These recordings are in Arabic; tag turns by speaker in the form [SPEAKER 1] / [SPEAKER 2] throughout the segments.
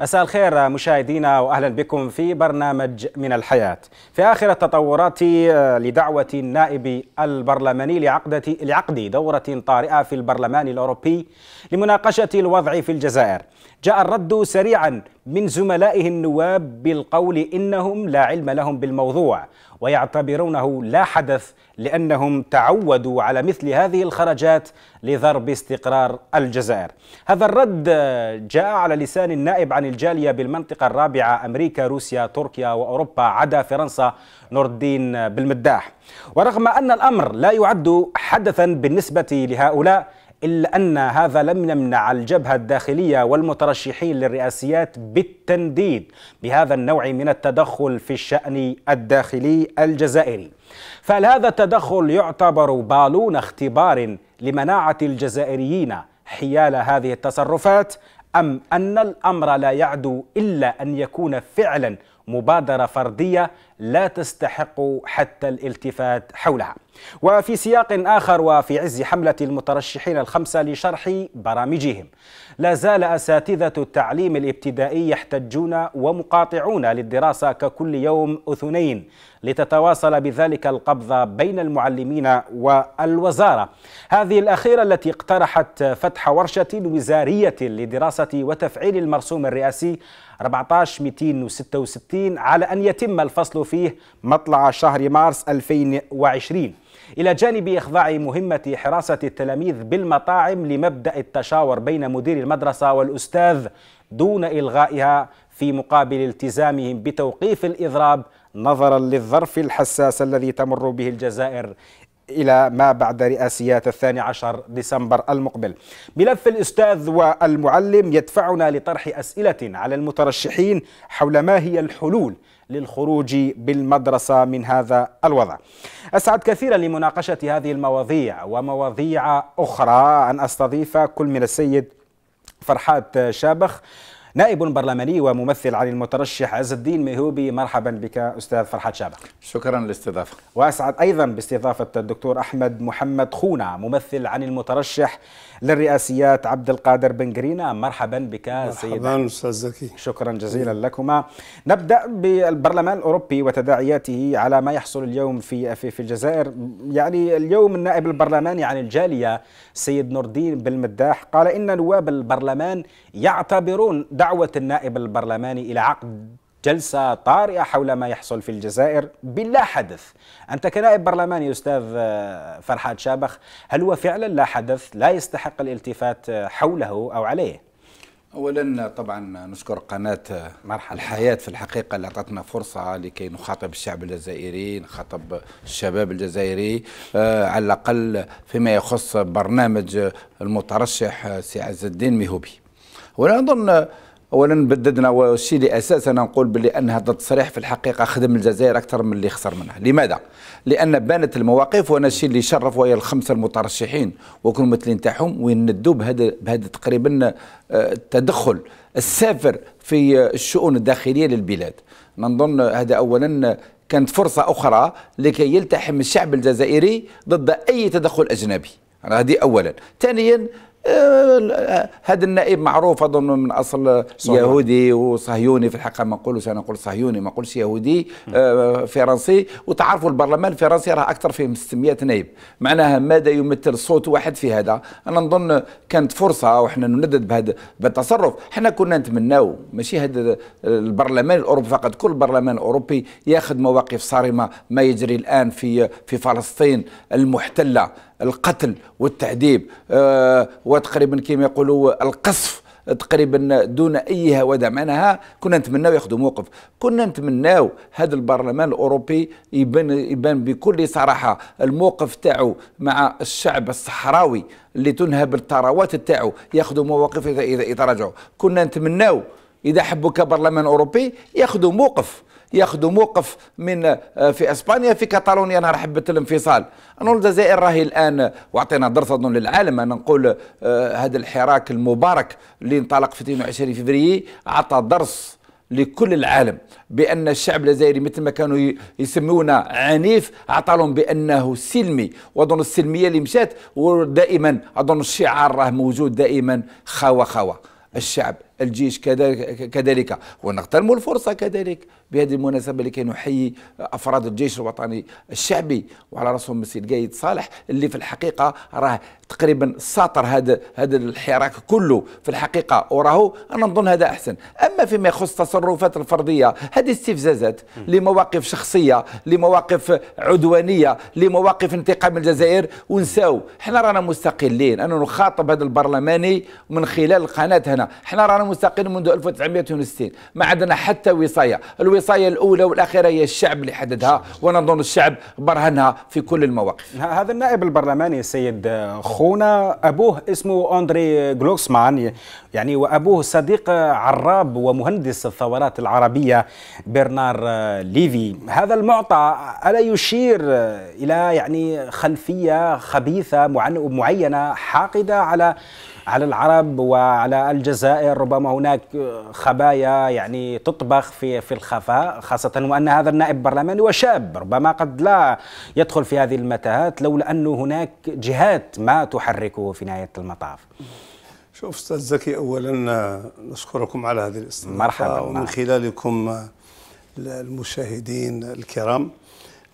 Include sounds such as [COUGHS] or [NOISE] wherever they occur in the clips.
[SPEAKER 1] مساء الخير مشاهدينا واهلا بكم في برنامج من الحياه. في اخر التطورات آه، لدعوه النائب البرلماني لعقدة لعقد دوره طارئه في البرلمان الاوروبي لمناقشه الوضع في الجزائر. جاء الرد سريعا من زملائه النواب بالقول انهم لا علم لهم بالموضوع ويعتبرونه لا حدث لانهم تعودوا على مثل هذه الخرجات لضرب استقرار الجزائر. هذا الرد جاء على لسان النائب عن الجاليه بالمنطقه الرابعه امريكا، روسيا، تركيا واوروبا عدا فرنسا نور الدين بالمداح. ورغم ان الامر لا يعد حدثا بالنسبه لهؤلاء إلا أن هذا لم يمنع الجبهة الداخلية والمترشحين للرئاسيات بالتنديد بهذا النوع من التدخل في الشأن الداخلي الجزائري فهل هذا التدخل يعتبر بالون اختبار لمناعة الجزائريين حيال هذه التصرفات أم أن الأمر لا يعدو إلا أن يكون فعلا مبادرة فردية لا تستحق حتى الالتفات حولها وفي سياق آخر وفي عز حملة المترشحين الخمسة لشرح برامجهم لا زال أساتذة التعليم الابتدائي يحتجون ومقاطعون للدراسة ككل يوم أثنين لتتواصل بذلك القبضة بين المعلمين والوزارة هذه الأخيرة التي اقترحت فتح ورشة وزارية لدراسة وتفعيل المرسوم الرئاسي 14266 على أن يتم الفصل فيه مطلع شهر مارس 2020 إلى جانب إخضاع مهمة حراسة التلاميذ بالمطاعم لمبدأ التشاور بين مدير المدرسة والأستاذ دون إلغائها في مقابل التزامهم بتوقيف الإضراب نظرا للظرف الحساس الذي تمر به الجزائر إلى ما بعد رئاسيات الثاني عشر ديسمبر المقبل ملف الأستاذ والمعلم يدفعنا لطرح أسئلة على المترشحين حول ما هي الحلول للخروج بالمدرسة من هذا الوضع أسعد كثيرا لمناقشة هذه المواضيع ومواضيع أخرى أن أستضيف كل من السيد فرحات شابخ نائب برلماني وممثل عن المترشح عز الدين مهوبي مرحبا بك استاذ فرحات شابك شكرا للاستضافه واسعد ايضا باستضافه الدكتور احمد محمد خونه ممثل عن المترشح للرئاسيات عبد القادر بن جرينا مرحبا بك سيدي مرحبا أستاذ زكي شكرا جزيلا لكما نبدأ بالبرلمان الأوروبي وتداعياته على ما يحصل اليوم في في, في الجزائر يعني اليوم النائب البرلماني يعني عن الجالية سيد نور الدين بالمداح قال إن نواب البرلمان يعتبرون دعوة النائب البرلماني إلى عقد جلسة طارئة حول ما يحصل في الجزائر بلا حدث أنت كنائب برلماني أستاذ آه، فرحات شابخ هل هو فعلا لا حدث لا يستحق الالتفات حوله أو
[SPEAKER 2] عليه؟ اولا طبعا نشكر قناه آه، مرحلة الحياه في الحقيقه اللي اعطتنا فرصه لكي نخاطب الشعب الجزائري نخاطب الشباب الجزائري آه على الاقل فيما يخص برنامج المترشح آه، سي عز الدين ميهوبي وانا اظن اولا بددنا والشيء اللي اساسا نقول بلي ان هذا التصريح في الحقيقه خدم الجزائر اكثر من اللي خسر منها، لماذا؟ لان بانت المواقف وانا الشيء اللي شرف وهي الخمسه المترشحين وكل الممثلين تاعهم ويندوا بهذا بهذا تقريبا التدخل آه، السافر في آه، الشؤون الداخليه للبلاد. نظن هذا اولا آه، كانت فرصه اخرى لكي يلتحم الشعب الجزائري ضد اي تدخل اجنبي. هذه اولا، ثانيا هذا النائب معروف اظن من اصل صحيح. يهودي وصهيوني في الحقيقه ما نقولش انا نقول صهيوني ما نقولش يهودي آه، فرنسي وتعرفوا البرلمان الفرنسي راه اكثر فيه من 600 نائب معناها ماذا يمثل صوت واحد في هذا انا نظن كانت فرصه وحنا نندد بهذا بالتصرف حنا كنا نتمناو ماشي هذا البرلمان الاوروبي فقط كل برلمان اوروبي ياخذ مواقف صارمه ما يجري الان في في فلسطين المحتله القتل والتعذيب آه، وتقريبا كما يقولوا القصف تقريبا دون اي هوى معناها كنا نتمناو ياخذوا موقف كنا نتمناو هذا البرلمان الاوروبي يبان يبان بكل صراحه الموقف تاعو مع الشعب الصحراوي اللي تنهب الثروات تاعو ياخذوا مواقف اذا يتراجعوا كنا نتمناو اذا حبوا كبرلمان اوروبي ياخذوا موقف ياخذوا موقف من آه، في اسبانيا في كاتالونيا نهار حبت الانفصال انا الجزائر راهي الان واعطينا درس اظن للعالم انا نقول آه، هذا الحراك المبارك اللي انطلق في 22 فبراير عطى درس لكل العالم بان الشعب الجزائري مثل ما كانوا يسمونا عنيف عطالهم بانه سلمي واظن السلميه اللي مشات ودائما اظن الشعار راه موجود دائما خاوه خاوه الشعب الجيش كذلك, كذلك ونغتنم الفرصة كذلك بهذه المناسبة لكي نحيي أفراد الجيش الوطني الشعبي وعلى رأسهم السيد قايد صالح اللي في الحقيقة راه تقريبا ساطر هذا هذا الحراك كله في الحقيقة وراه أنا نظن هذا أحسن أما فيما يخص التصرفات الفردية هذه استفزازات لمواقف شخصية لمواقف عدوانية لمواقف انتقام الجزائر ونساو حنا رانا مستقلين أنا نخاطب هذا البرلماني من خلال القناة هنا حنا رانا مستقل منذ 1960 ما عندنا حتى وصاية الوصاية الأولى والأخيرة هي الشعب اللي حددها ونظن الشعب برهنها في كل المواقف
[SPEAKER 1] هذا النائب البرلماني السيد خونا أبوه اسمه أندري جلوكسمان يعني وأبوه صديق عراب ومهندس الثورات العربية برنار آه، ليفي هذا المعطى ألا يشير آه، إلى يعني خلفية خبيثة معينة حاقدة على على العرب وعلى الجزائر ربما هناك خبايا يعني تطبخ في في الخفاء خاصة وأن هذا النائب البرلماني وشاب ربما قد لا يدخل في هذه المتاهات لولا أنه هناك جهات ما تحركه في نهاية المطاف
[SPEAKER 3] شوف استاذ زكي اولا نشكركم على هذه الاستضافه مرحبا ومن خلالكم المشاهدين الكرام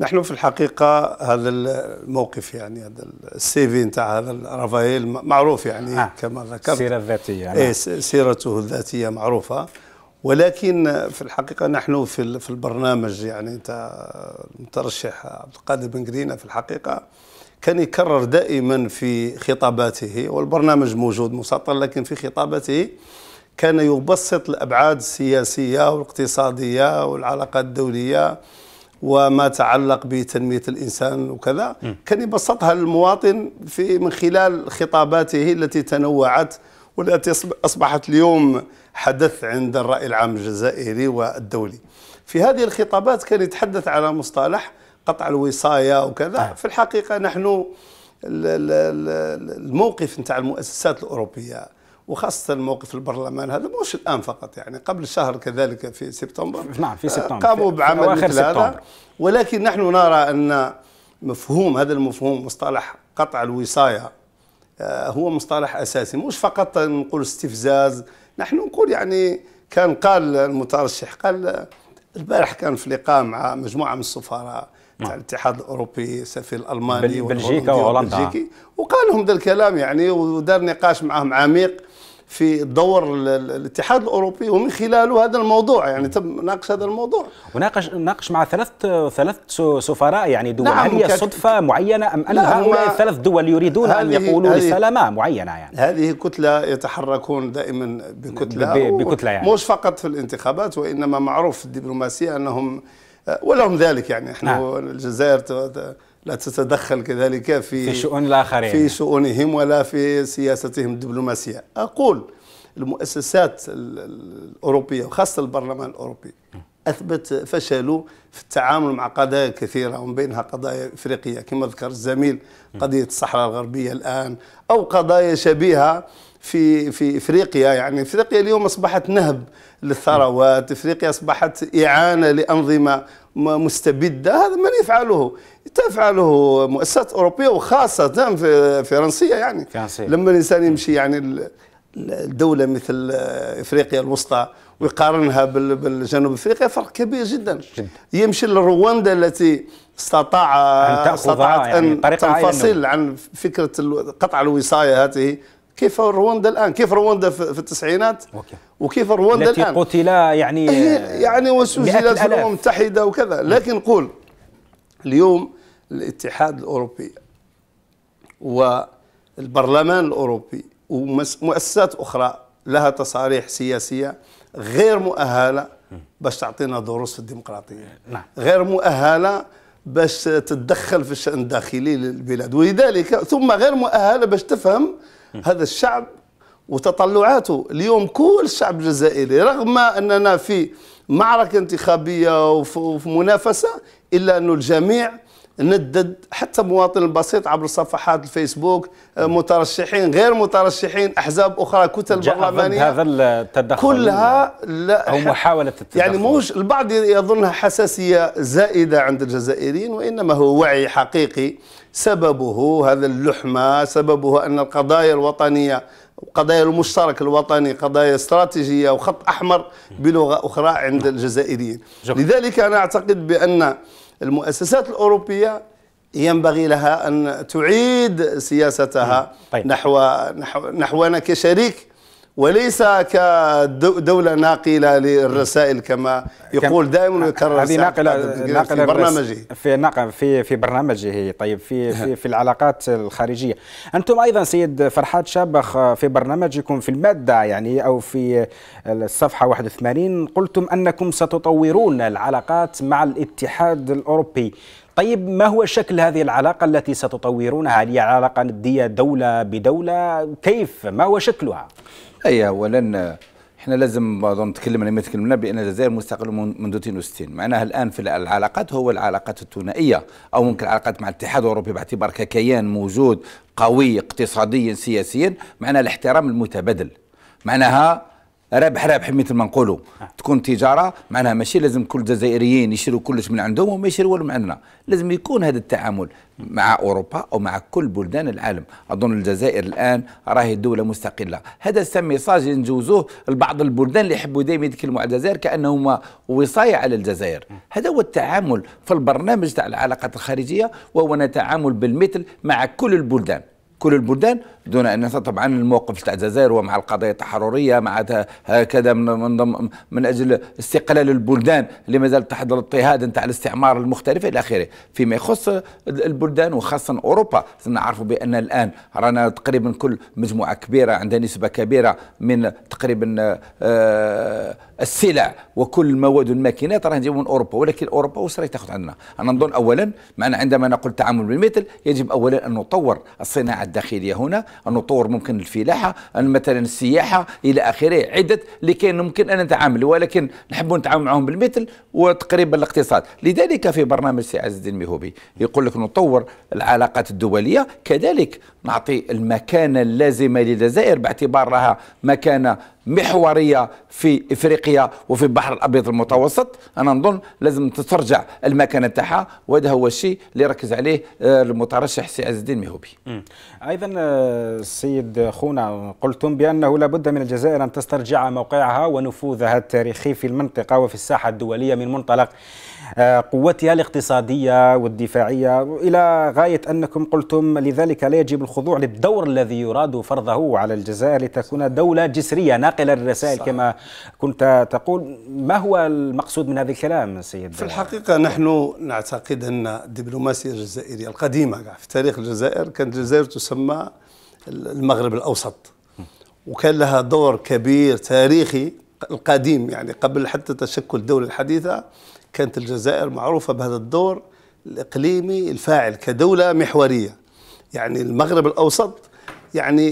[SPEAKER 3] نحن في الحقيقة هذا الموقف يعني هذا السي في نتاع هذا رافائيل معروف يعني آه كما ذكرت السيرة الذاتية يعني. نعم. إيه سيرته الذاتية معروفة ولكن في الحقيقة نحن في في البرنامج يعني أنت المترشح عبد القادر بن قرينة في الحقيقة كان يكرر دائما في خطاباته والبرنامج موجود مسطر لكن في خطاباته كان يبسط الأبعاد السياسية والاقتصادية والعلاقات الدولية وما تعلق بتنميه الانسان وكذا كان يبسطها للمواطن في من خلال خطاباته التي تنوعت والتي اصبحت اليوم حدث عند الراي العام الجزائري والدولي. في هذه الخطابات كان يتحدث على مصطلح قطع الوصايه وكذا، آه. في الحقيقه نحن الموقف نتاع المؤسسات الاوروبيه وخاصة الموقف البرلمان هذا مش الآن فقط يعني قبل شهر كذلك في سبتمبر نعم في آه، سبتمبر قاموا بعمل مثل هذا ولكن نحن نرى أن مفهوم هذا المفهوم مصطلح قطع الوصاية آه، هو مصطلح أساسي مش فقط نقول استفزاز نحن نقول يعني كان قال المترشح قال البارح كان في لقاء مع مجموعة من السفراء نعم. تاع الاتحاد الاوروبي السفير الالماني بلجيكا وهولندا وقال لهم ذا الكلام يعني ودار نقاش معهم عميق في دور الاتحاد الاوروبي ومن خلاله هذا الموضوع يعني تم ناقش هذا الموضوع
[SPEAKER 1] وناقش ناقش مع ثلاث ثلاث سفراء يعني دول نعم هل هي
[SPEAKER 3] صدفه معينه ام ان هؤلاء الثلاث دول يريدون ان يقولوا رساله ما معينه يعني هذه كتله يتحركون دائما بكتله بكتله يعني مش فقط في الانتخابات وانما معروف في الدبلوماسيه انهم آه، ولهم ذلك يعني احنا نعم. الجزائر لا تتدخل كذلك في, في شؤون الآخرين في شؤونهم ولا في سياستهم الدبلوماسية أقول المؤسسات الأوروبية وخاصة البرلمان الأوروبي أثبت فشله في التعامل مع قضايا كثيرة ومن بينها قضايا إفريقية كما ذكر الزميل قضية الصحراء الغربية الآن أو قضايا شبيهة في في افريقيا يعني افريقيا اليوم اصبحت نهب للثروات افريقيا اصبحت اعانه لانظمه مستبده هذا من يفعله تفعله مؤسسات اوروبيه وخاصه نعم، في فرنسيه يعني فرنسية. لما الانسان يمشي يعني الدوله مثل افريقيا الوسطى ويقارنها بالجنوب افريقيا فرق كبير جدا, يمشي لرواندا التي استطاع أن استطاعت يعني ان تنفصل عن فكره قطع الوصايه هذه كيف رواندا الان كيف رواندا في التسعينات أوكي. وكيف رواندا الان التي قتل يعني يعني وسجلت في الامم المتحده وكذا لكن قول اليوم الاتحاد الاوروبي والبرلمان الاوروبي ومؤسسات اخرى لها تصاريح سياسيه غير مؤهله باش تعطينا دروس في الديمقراطيه نعم. غير مؤهله باش تتدخل في الشان الداخلي للبلاد ولذلك ثم غير مؤهله باش تفهم هذا الشعب وتطلعاته اليوم كل الشعب الجزائري رغم أننا في معركة انتخابية وفي منافسة إلا أن الجميع ندد حتى مواطن البسيط عبر صفحات الفيسبوك آه، مترشحين غير مترشحين احزاب اخرى كتل برلمانيه هذا
[SPEAKER 1] التدخل كلها
[SPEAKER 3] لا او محاوله التدخل يعني موش البعض يظنها حساسيه زائده عند الجزائريين وانما هو وعي حقيقي سببه هذا اللحمة سببه أن القضايا الوطنية قضايا المشترك الوطني قضايا استراتيجية وخط أحمر بلغة أخرى عند نعم. الجزائريين لذلك أنا أعتقد بأن المؤسسات الأوروبية ينبغي لها أن تعيد سياستها طيب. نحو نحو نحونا كشريك وليس كدولة ناقلة للرسائل كما يقول دائما ويكرر هذه ناقلة ناقلة في برنامجه
[SPEAKER 1] في ناقلة في في برنامجه طيب في نعم. في, في العلاقات الخارجية أنتم أيضا سيد فرحات شابخ في برنامجكم في المادة يعني أو في الصفحة 81 قلتم أنكم ستطورون العلاقات مع الاتحاد الأوروبي طيب ما هو شكل هذه العلاقة التي ستطورونها
[SPEAKER 2] هل هي علاقة ندية دولة بدولة كيف ما هو شكلها؟ اي اولا احنا لازم اظن تكلمنا ما تكلمنا بان الجزائر مستقله منذ 62 معناها الان في العلاقات هو العلاقات الثنائيه او ممكن العلاقات مع الاتحاد الاوروبي باعتبار ككيان موجود قوي اقتصاديا سياسيا معناها الاحترام المتبادل معناها رابح رابح مثل ما نقولوا آه. تكون تجاره معناها ماشي لازم كل الجزائريين يشروا كلش من عندهم وما يشروا من عندنا لازم يكون هذا التعامل مع اوروبا او مع كل بلدان العالم اظن الجزائر الان راهي دوله مستقله هذا ميساج نجوزوه لبعض البلدان اللي يحبوا دائما يتكلموا على الجزائر كانهم وصايه على الجزائر آه. هذا هو التعامل في البرنامج تاع العلاقات الخارجيه وهو نتعامل بالمثل مع كل البلدان كل البلدان دون ان طبعا الموقف تاع الجزائر ومع القضايا التحرريه مع هكذا من, من, من اجل استقلال البلدان اللي مازال تحت الاضطهاد نتاع الاستعمار المختلف الى اخره فيما يخص البلدان وخاصه اوروبا نعرفوا بان الان رانا تقريبا كل مجموعه كبيره عندها نسبه كبيره من تقريبا آه السلع وكل المواد والماكينات راه نجيبو من اوروبا ولكن اوروبا واش راهي تاخذ عندنا انا نظن اولا معنا عندما نقول التعامل بالمثل يجب اولا ان نطور الصناعه الداخليه هنا ان نطور ممكن الفلاحه أن مثلا السياحه الى اخره عده لكي ممكن ان نتعامل ولكن نحب نتعامل معهم بالمثل وتقريبا الاقتصاد لذلك في برنامج سي عز الدين ميهوبي يقول لك نطور العلاقات الدوليه كذلك نعطي المكانة اللازمة للجزائر باعتبارها مكانة محورية في إفريقيا وفي البحر الأبيض المتوسط أنا نظن لازم تسترجع المكانة تاعها وهذا هو الشيء اللي ركز عليه آه، المترشح سي عز الدين مهوبي
[SPEAKER 1] أيضا السيد آه، خونا قلتم بأنه لابد من الجزائر أن تسترجع موقعها ونفوذها التاريخي في المنطقة وفي الساحة الدولية من منطلق آه، قوتها الاقتصادية والدفاعية إلى غاية أنكم قلتم لذلك لا يجب الخضوع للدور الذي يراد فرضه على الجزائر لتكون دولة جسرية ناقلة للرسائل صحيح. كما كنت تقول ما هو المقصود من هذا الكلام سيد في
[SPEAKER 3] الحقيقة نحن نعتقد أن الدبلوماسية الجزائرية القديمة في تاريخ الجزائر كانت الجزائر تسمى المغرب الأوسط وكان لها دور كبير تاريخي القديم يعني قبل حتى تشكل الدولة الحديثة كانت الجزائر معروفة بهذا الدور الإقليمي الفاعل كدولة محورية يعني المغرب الأوسط يعني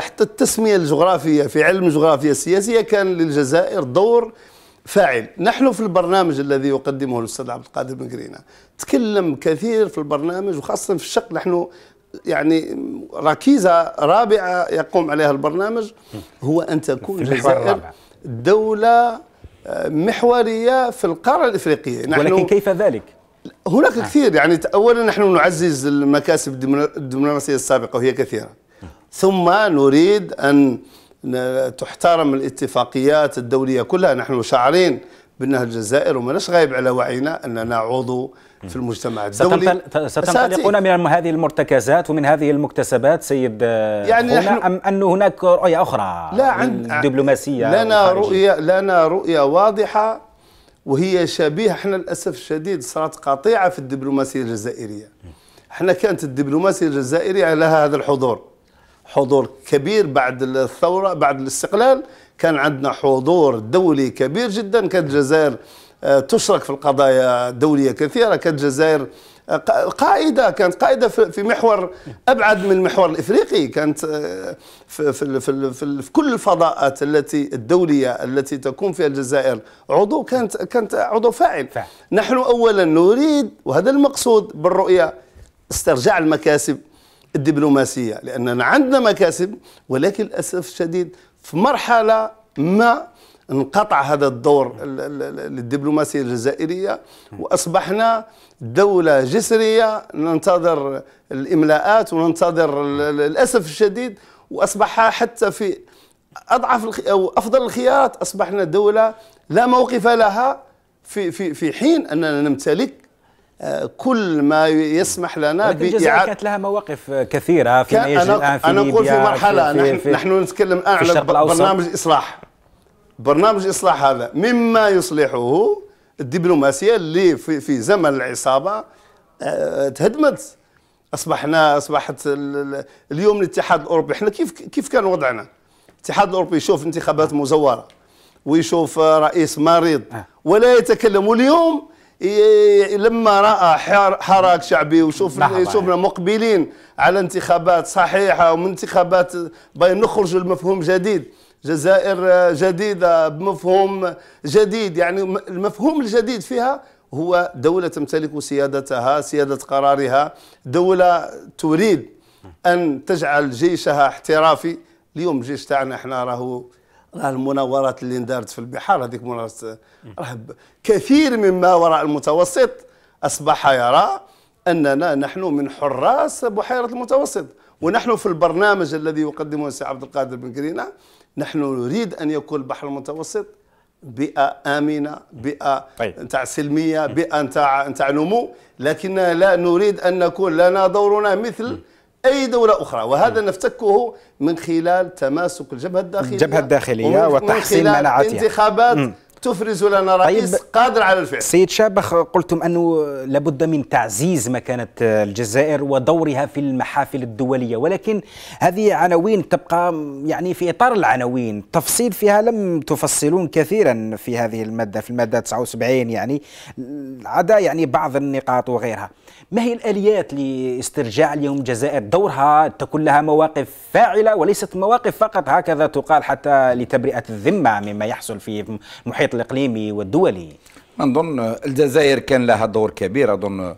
[SPEAKER 3] حتى التسمية الجغرافية في علم الجغرافيا السياسية كان للجزائر دور فاعل نحن في البرنامج الذي يقدمه الأستاذ عبد القادر بن تكلم كثير في البرنامج وخاصة في الشق نحن يعني ركيزة رابعة يقوم عليها البرنامج هو أن تكون الجزائر دولة آه، محورية في القارة الإفريقية نحن ولكن كيف ذلك؟ هناك آه. كثير يعني أولا نحن نعزز المكاسب الدبلوماسية السابقة وهي كثيرة ثم نريد أن تحترم الاتفاقيات الدولية كلها نحن شاعرين بأنها الجزائر وما غايب على وعينا أننا عضو في المجتمع الدولي ستنطلقون
[SPEAKER 1] من هذه المرتكزات ومن هذه المكتسبات سيد يعني نحن أم أن هناك رؤية أخرى لا عن
[SPEAKER 3] دبلوماسيه لنا رؤية لنا رؤية واضحة وهي شبيهة احنا للأسف الشديد صارت قطيعة في الدبلوماسية الجزائرية احنا كانت الدبلوماسية الجزائرية لها هذا الحضور حضور كبير بعد الثورة بعد الاستقلال كان عندنا حضور دولي كبير جدا كانت الجزائر آه، تشرك في القضايا الدولية كثيرة كانت الجزائر آه، قائده كانت قائده في محور ابعد من المحور الافريقي كانت آه، في, في, في, في, كل الفضاءات التي الدوليه التي تكون فيها الجزائر عضو كانت كانت عضو فاعل نحن اولا نريد وهذا المقصود بالرؤيه استرجاع المكاسب الدبلوماسيه لاننا عندنا مكاسب ولكن للاسف الشديد في مرحله ما انقطع هذا الدور للدبلوماسية الجزائرية وأصبحنا دولة جسرية ننتظر الإملاءات وننتظر للأسف الشديد وأصبح حتى في أضعف أو أفضل الخيارات أصبحنا دولة لا موقف لها في في في حين أننا نمتلك آه، كل ما يسمح لنا لكن الجزائر كانت
[SPEAKER 1] لها مواقف آه،
[SPEAKER 3] كثيرة فيما يجري الآن في أنا أقول في مرحلة في نحن, في نحن نتكلم
[SPEAKER 1] الآن على برنامج
[SPEAKER 3] الإصلاح برنامج إصلاح هذا مما يصلحه الدبلوماسية اللي في, في زمن العصابة آه، تهدمت أصبحنا أصبحت اليوم الاتحاد الأوروبي احنا كيف كيف كان وضعنا الاتحاد الأوروبي يشوف انتخابات مزورة ويشوف رئيس مريض آه. ولا يتكلم واليوم لما راى حراك شعبي وشوف شفنا مقبلين على انتخابات صحيحه ومن انتخابات باين نخرج المفهوم جديد جزائر جديدة بمفهوم جديد يعني المفهوم الجديد فيها هو دولة تمتلك سيادتها سيادة قرارها دولة تريد أن تجعل جيشها احترافي اليوم الجيش تاعنا احنا راهو راه المناورات اللي اندارت في البحار هذيك مناورات راه كثير مما وراء المتوسط اصبح يرى اننا نحن من حراس بحيره المتوسط ونحن في البرنامج الذي يقدمه السي عبد القادر بن كرينه نحن نريد أن يكون البحر المتوسط بيئة آمنة بيئة طيب. نتاع سلمية بيئة نتاع نتاع نمو لكننا لا نريد أن نكون لنا دورنا مثل م. أي دولة أخرى وهذا نفتكه من خلال تماسك الجبهة الداخلية الجبهة الداخلية وتحسين مناعتها انتخابات مم. تفرز لنا رئيس طيب قادر على الفعل
[SPEAKER 1] سيد شابخ قلتم أنه لابد من تعزيز مكانة الجزائر ودورها في المحافل الدولية ولكن هذه عناوين تبقى يعني في إطار العناوين تفصيل فيها لم تفصلون كثيرا في هذه المادة في المادة 79 يعني عدا يعني بعض النقاط وغيرها ما هي الآليات لاسترجاع اليوم الجزائر دورها تكون لها مواقف فاعلة وليست مواقف فقط هكذا تقال حتى لتبرئة
[SPEAKER 2] الذمة مما يحصل في المحيط الإقليمي والدولي نظن الجزائر كان لها دور كبير أظن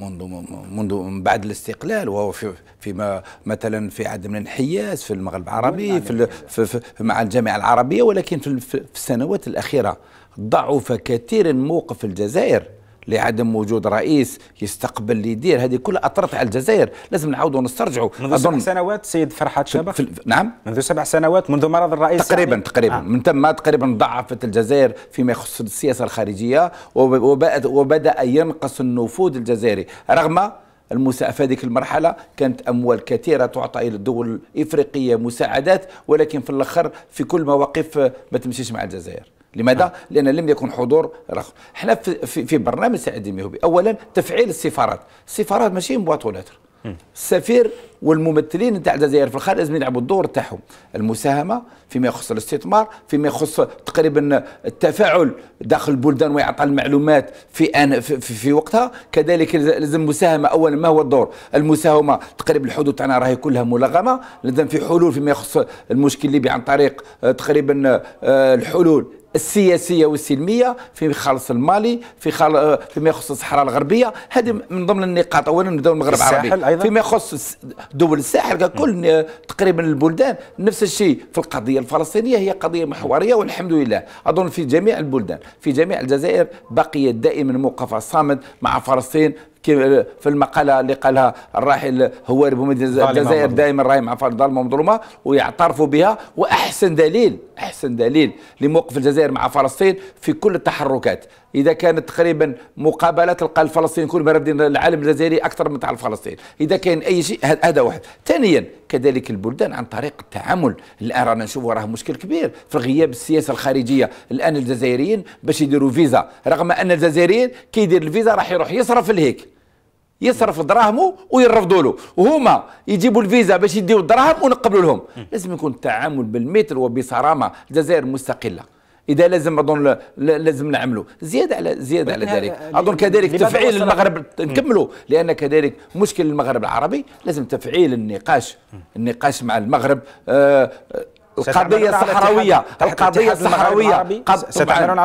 [SPEAKER 2] منذ منذ من بعد الاستقلال وهو في فيما مثلا في عدم الانحياز في المغرب العربي يعني. في, في, في مع الجامعه العربيه ولكن في, في السنوات الاخيره ضعف كثيرا موقف الجزائر لعدم وجود رئيس يستقبل اللي يدير هذه كلها اثرت على الجزائر لازم نعاودوا نسترجعوا منذ سبع سنوات سيد فرحات شبخ في نعم منذ سبع سنوات منذ مرض الرئيس تقريبا يعني تقريبا آه. من ثم تقريبا ضعفت الجزائر فيما يخص السياسه الخارجيه وبدا ينقص النفوذ الجزائري رغم المساعدة في هذيك المرحلة كانت أموال كثيرة تعطى إلى الدول الإفريقية مساعدات ولكن في الأخر في كل مواقف ما تمشيش مع الجزائر لماذا؟ آه. لان لم يكن حضور رخم احنا في, في, في برنامج سعد المهوبي اولا تفعيل السفارات السفارات ماشي بواط ولاتر السفير والممثلين نتاع الجزائر في الخارج لازم يلعبوا الدور تاعهم المساهمه فيما يخص الاستثمار فيما يخص تقريبا التفاعل داخل البلدان ويعطى المعلومات في أن في, في وقتها كذلك لازم مساهمه اولا ما هو الدور المساهمه تقريبا الحدود تاعنا راهي كلها ملغمه لازم في حلول فيما يخص المشكل الليبي عن طريق آه، تقريبا آه، الحلول السياسيه والسلميه فيما خالص المالي في خال... فيما يخص الصحراء الغربيه هذه من ضمن النقاط اولا نبداو المغرب العربي فيما يخص دول الساحل ككل تقريبا البلدان نفس الشيء في القضيه الفلسطينيه هي قضيه محوريه والحمد لله اظن في جميع البلدان في جميع الجزائر بقيت دائما موقفها صامد مع فلسطين في المقاله اللي قالها الراحل هواري بومدين الجزائر دائما راهي مع ظالمه ومظلومه ويعترفوا بها واحسن دليل احسن دليل لموقف الجزائر مع فلسطين في كل التحركات اذا كانت تقريبا مقابله تلقى الفلسطينيين كل مره العالم الجزائري اكثر من تاع الفلسطيني اذا كان اي شيء هذا واحد ثانيا كذلك البلدان عن طريق التعامل الان رانا نشوفوا راه مشكل كبير في غياب السياسه الخارجيه الان الجزائريين باش يديروا فيزا رغم ان الجزائريين كي يدير الفيزا راح يروح يصرف الهيك يصرف دراهمه ويرفضوا له وهما يجيبوا الفيزا باش يديوا الدراهم ونقبلوا لهم لازم يكون التعامل بالمثل وبصرامه الجزائر مستقله اذا لازم اظن لازم نعملوا زياده على زياده على ذلك اظن كذلك تفعيل المغرب نكملوا لان كذلك مشكل المغرب العربي لازم تفعيل النقاش النقاش مع المغرب آه القضيه الصحراويه القضيه الصحراويه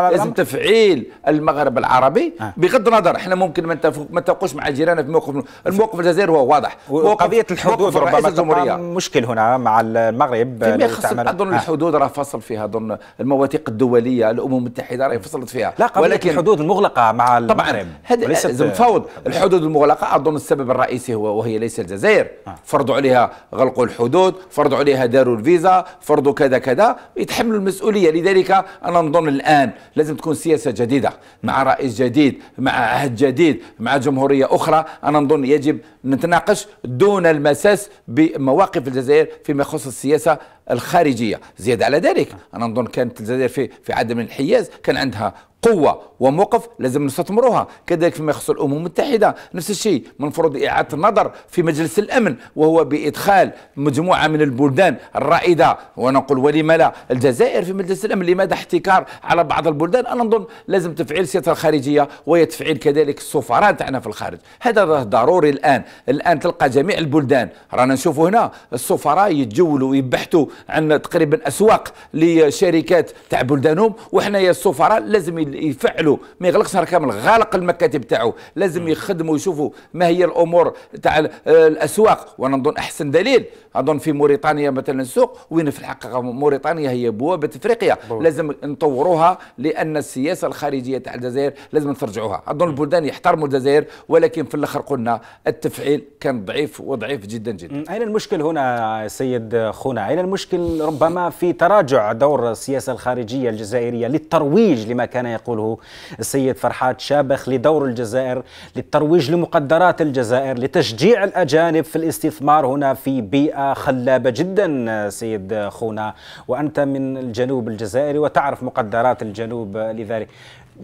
[SPEAKER 2] لازم تفعيل المغرب العربي آه. بغض النظر احنا ممكن ما ما نتفقوش مع جيراننا في موقف الموقف الجزائري هو واضح وقضيه الحدود ربما الجمهوريه مشكل هنا مع المغرب فيما يخص اظن آه. الحدود راه فصل فيها اظن المواثيق الدوليه الامم المتحده راهي فصلت فيها لا ولكن الحدود المغلقه مع المغرب طبعا لازم فوض الحدود المغلقه اظن السبب الرئيسي هو وهي ليس الجزائر آه. فرضوا عليها غلقوا الحدود فرضوا عليها داروا الفيزا فرضوا يعرضوا كذا كذا يتحملوا المسؤوليه لذلك انا نظن الان لازم تكون سياسه جديده مع رئيس جديد مع عهد جديد مع جمهوريه اخرى انا نظن يجب نتناقش دون المساس بمواقف الجزائر فيما يخص السياسه الخارجيه زياده على ذلك انا نظن كانت الجزائر في في عدم الانحياز كان عندها قوه وموقف لازم نستثمرها كذلك فيما يخص الامم المتحده نفس الشيء من المفروض اعاده النظر في مجلس الامن وهو بادخال مجموعه من البلدان الرائده ونقول ولما لا الجزائر في مجلس الامن لماذا احتكار على بعض البلدان انا نظن لازم تفعيل سياسه الخارجيه وهي تفعيل كذلك السفراء تاعنا في الخارج هذا ضروري الان الان تلقى جميع البلدان رانا نشوفوا هنا السفراء يتجولوا ويبحثوا عندنا تقريبا اسواق لشركات تاع بلدانهم وحنايا السفراء لازم يفعلوا ما يغلقش نهار كامل غالق المكاتب تاعو لازم يخدموا ويشوفوا ما هي الامور تاع آه، الاسواق وانا نظن احسن دليل اظن في موريتانيا مثلا السوق وين في الحقيقه موريتانيا هي بوابه افريقيا لازم نطوروها لان السياسه الخارجيه تاع الجزائر لازم نرجعوها اظن البلدان يحترموا الجزائر ولكن في الاخر قلنا التفعيل كان ضعيف
[SPEAKER 1] وضعيف جدا جدا اين المشكل هنا سيد خونا اين المشكل مشكل ربما في تراجع دور السياسة الخارجية الجزائرية للترويج لما كان يقوله السيد فرحات شابخ لدور الجزائر للترويج لمقدرات الجزائر لتشجيع الأجانب في الاستثمار هنا في بيئة خلابة جدا سيد خونا وأنت من الجنوب الجزائري وتعرف مقدرات الجنوب لذلك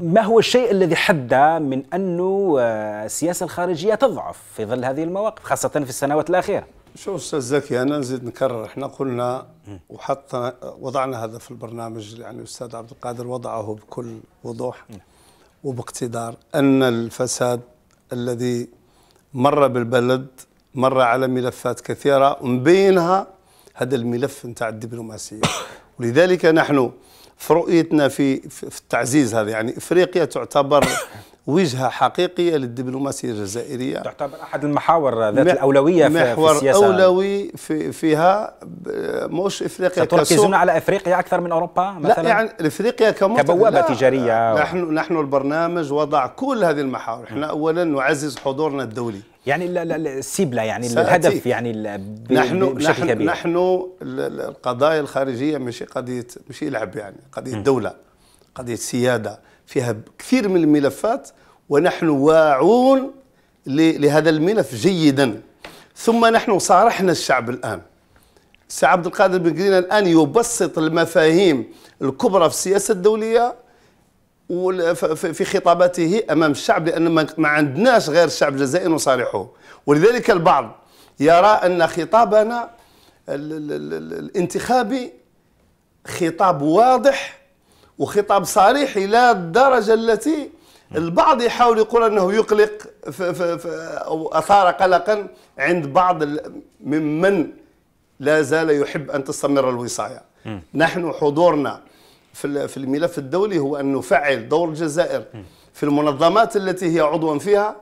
[SPEAKER 1] ما هو الشيء الذي حدى من أنه السياسة الخارجية تضعف في ظل هذه المواقف خاصة في السنوات
[SPEAKER 3] الأخيرة شو استاذ زكي انا نزيد نكرر احنا قلنا وحطنا وضعنا هذا في البرنامج يعني الاستاذ عبد القادر وضعه بكل وضوح وباقتدار ان الفساد الذي مر بالبلد مر على ملفات كثيره ومن بينها هذا الملف نتاع الدبلوماسيه [COUGHS] ولذلك نحن في رؤيتنا في في التعزيز هذا يعني افريقيا تعتبر وجهه حقيقيه للدبلوماسيه الجزائريه تعتبر احد المحاور ذات الاولويه في, محور في السياسه اولوي في فيها مش افريقيا ستركزون على افريقيا اكثر من اوروبا مثلا لا يعني افريقيا كبوابه تجاريه نحن نحن البرنامج وضع كل هذه المحاور احنا اولا نعزز حضورنا الدولي يعني السبلة يعني سأتيك. الهدف يعني نحن بشكل نحن كبير نحن القضايا الخارجيه ماشي قضيه ماشي لعب يعني قضيه دوله قضيه سياده فيها كثير من الملفات ونحن واعون لهذا الملف جيدا ثم نحن صارحنا الشعب الآن سي عبد القادر بن جرينا الآن يبسط المفاهيم الكبرى في السياسة الدولية في خطاباته أمام الشعب لأن ما عندناش غير الشعب الجزائري نصارحه ولذلك البعض يرى أن خطابنا الانتخابي خطاب واضح وخطاب صريح الى الدرجه التي البعض يحاول يقول انه يقلق او اثار قلقا عند بعض ممن لا زال يحب ان تستمر الوصايه. نحن حضورنا في الملف الدولي هو ان نفعل دور الجزائر في المنظمات التي هي عضوا فيها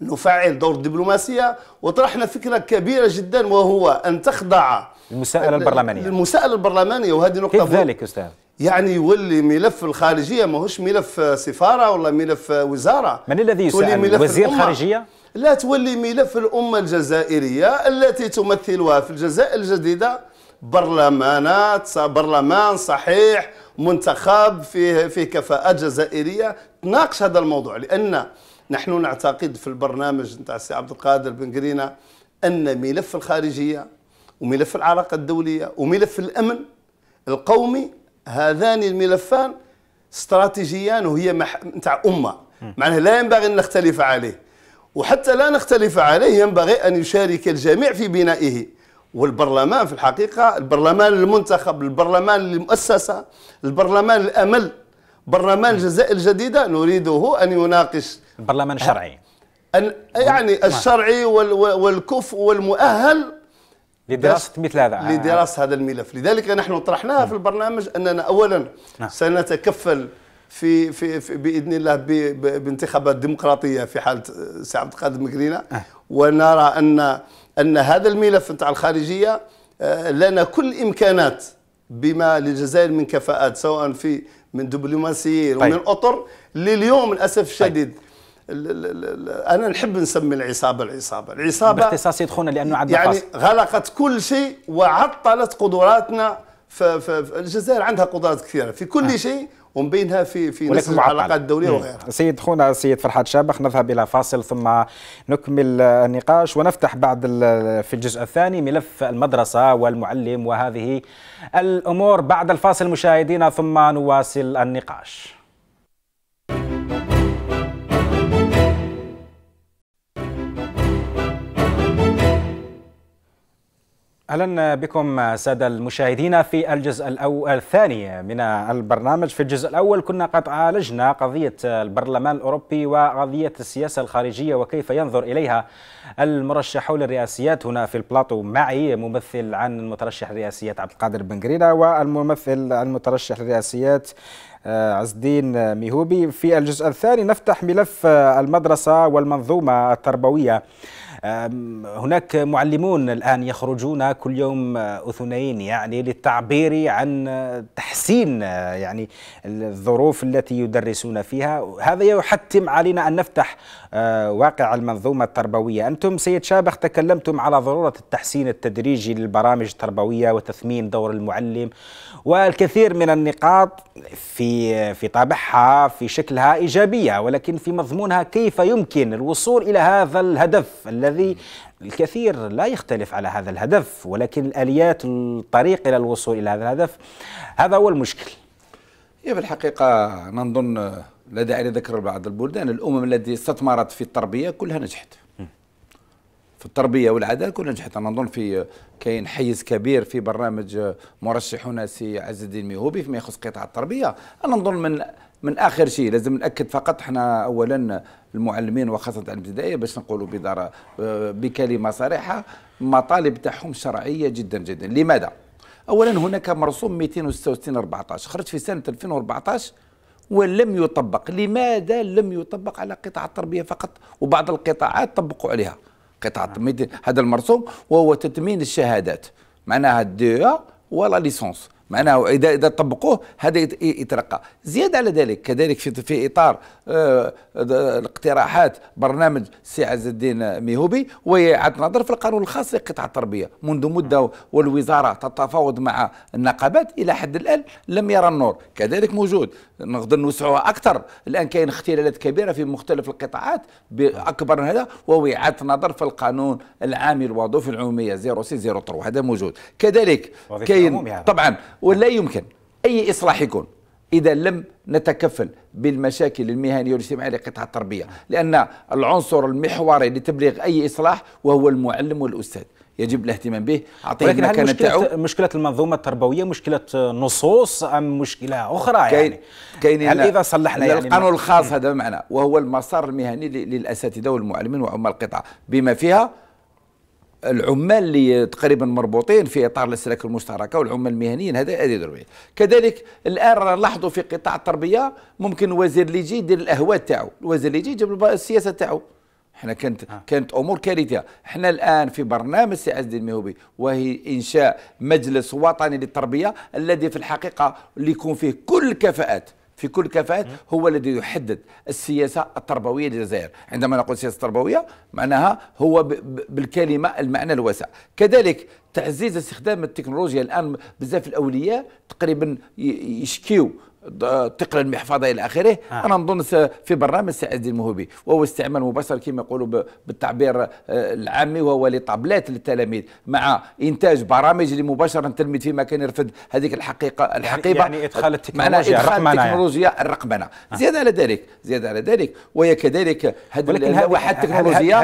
[SPEAKER 3] نفعل دور الدبلوماسيه وطرحنا فكره كبيره جدا وهو ان تخضع المساءله البرلمانيه المساءله البرلمانيه وهذه نقطه كيف ذلك استاذ؟ يعني يولي ملف الخارجيه ماهوش ملف سفاره ولا ملف وزاره من الذي يسال وزير الخارجيه لا تولي ملف الامه الجزائريه التي تمثلها في الجزائر الجديده برلمانات برلمان صحيح منتخب فيه فيه كفاءات جزائريه تناقش هذا الموضوع لان نحن نعتقد في البرنامج نتاع السي عبد القادر بن قرينا ان ملف الخارجيه وملف العلاقه الدوليه وملف الامن القومي هذان الملفان استراتيجيان وهي مح... نتاع امه معناه لا ينبغي ان نختلف عليه وحتى لا نختلف عليه ينبغي ان يشارك الجميع في بنائه والبرلمان في الحقيقه البرلمان المنتخب البرلمان المؤسسه البرلمان الامل برلمان الجزائر الجديده نريده ان يناقش البرلمان الشرعي أن يعني الشرعي والكف والمؤهل لدراسه مثل هذا لدراسه هذا الملف لذلك نحن طرحناها في البرنامج اننا اولا نعم. سنتكفل في في, في باذن الله بانتخابات ديمقراطيه في حاله سي عبد القادر مكرينا أه. ونرى ان ان هذا الملف نتاع الخارجيه آه، لنا كل الامكانات بما للجزائر من كفاءات سواء في من دبلوماسيين طيب. ومن اطر لليوم للاسف طيب. الشديد طيب. انا نحب نسمي العصابه العصابه العصابه باختصاص يدخلنا لانه عندنا يعني غلقت كل شيء وعطلت قدراتنا فالجزائر عندها قدرات كثيره في كل آه. شيء بينها في في العلاقات الدوليه وغيرها
[SPEAKER 1] سيد خونا سيد فرحات شابخ نذهب الى فاصل ثم نكمل النقاش ونفتح بعد في الجزء الثاني ملف المدرسه والمعلم وهذه الامور بعد الفاصل مشاهدينا ثم نواصل النقاش اهلا بكم ساده المشاهدين في الجزء الاول الثاني من البرنامج في الجزء الاول كنا قد عالجنا قضيه البرلمان الاوروبي وقضيه السياسه الخارجيه وكيف ينظر اليها المرشحون للرئاسيات هنا في البلاطو معي ممثل عن المترشح للرئاسيات عبد القادر بن قريده والممثل المترشح للرئاسيات آه، عز الدين ميهوبي في الجزء الثاني نفتح ملف آه، المدرسه والمنظومه التربويه هناك معلمون الآن يخرجون كل يوم آه، أثنين يعني للتعبير عن آه، تحسين آه، يعني الظروف التي يدرسون فيها هذا يحتم علينا أن نفتح آه، واقع المنظومة التربوية أنتم سيد شابخ تكلمتم على ضرورة التحسين التدريجي للبرامج التربوية وتثمين دور المعلم والكثير من النقاط في في طابعها في شكلها إيجابية ولكن في مضمونها كيف يمكن الوصول إلى هذا الهدف الذي الكثير لا يختلف على هذا الهدف ولكن الآليات الطريق إلى الوصول إلى هذا الهدف هذا هو المشكل
[SPEAKER 2] هي الحقيقة نظن لا داعي لذكر بعض البلدان الامم التي استثمرت في التربيه كلها نجحت في التربيه والعداله كلها نجحت انا نظن في كاين حيز كبير في برنامج مرشحنا سي عز الدين ميهوبي فيما يخص قطاع التربيه انا نظن من من اخر شيء لازم ناكد فقط احنا اولا المعلمين وخاصه الابتدائيه باش نقولوا بكلمه صريحه المطالب تاعهم شرعيه جدا جدا لماذا اولا هناك مرسوم 266 14 خرج في سنه 2014 ولم يطبق لماذا لم يطبق على قطاع التربية فقط وبعض القطاعات طبقوا عليها قطاع نعم. هذا المرسوم وهو تتمين الشهادات معناها الدو ولا ليسونس معناه اذا اذا طبقوه هذا يترقى زياده على ذلك كذلك في في اطار آه، الاقتراحات برنامج السي عز الدين ميهوبي ويعاد نظر في القانون الخاص لقطاع التربيه منذ مده والوزاره تتفاوض مع النقابات الى حد الان لم يرى النور كذلك موجود نقدر نوسعوها اكثر الان كاين اختلالات كبيره في مختلف القطاعات باكبر من هذا وهو اعاده نظر في القانون العام الوظيفي العموميه 0603 هذا موجود كذلك كاين يعني. طبعا ولا يمكن أي إصلاح يكون إذا لم نتكفل بالمشاكل المهنيه والاجتماعيه لقطاع التربيه لان العنصر المحوري لتبليغ اي اصلاح وهو المعلم والاستاذ يجب الاهتمام به اعطيه المكان مشكلة,
[SPEAKER 1] مشكله المنظومه التربويه مشكله نصوص ام مشكله اخرى كاين يعني
[SPEAKER 2] كاين كاين اذا صلحنا يعني القانون الخاص هذا معنا وهو المسار المهني للاساتذه والمعلمين وعمال القطاع بما فيها العمال اللي تقريبا مربوطين في اطار الاسلاك المشتركه والعمال المهنيين هذا هذه ضروري كذلك الان رانا نلاحظوا في قطاع التربيه ممكن الوزير اللي يجي يدير الاهواء تاعو الوزير اللي يجي يجيب السياسه تاعو احنا كانت آه. كانت امور كارثيه احنا الان في برنامج سي عز الدين مهوبي وهي انشاء مجلس وطني للتربيه الذي في الحقيقه اللي يكون فيه كل الكفاءات في كل كفاءات هو الذي يحدد السياسه التربويه للجزائر عندما نقول سياسه تربويه معناها هو بالكلمه المعنى الواسع كذلك تعزيز استخدام التكنولوجيا الان بزاف الاولياء تقريبا يشكيو تقل المحفظه الى اخره آه. انا نظن في برنامج سعد الدين المهوبي وهو استعمال مباشر كما يقولوا بالتعبير آه، العامي وهو لطابلات للتلاميذ مع انتاج برامج لمباشره التلميذ فيما كان يرفض هذيك الحقيقه يعني الحقيبه يعني ادخال التكنولوجيا الرقمنه يعني. التكنولوجيا يعني. الرقمنه آه. زياده على ذلك زياده على ذلك وهي كذلك هذه اللوحات التكنولوجيا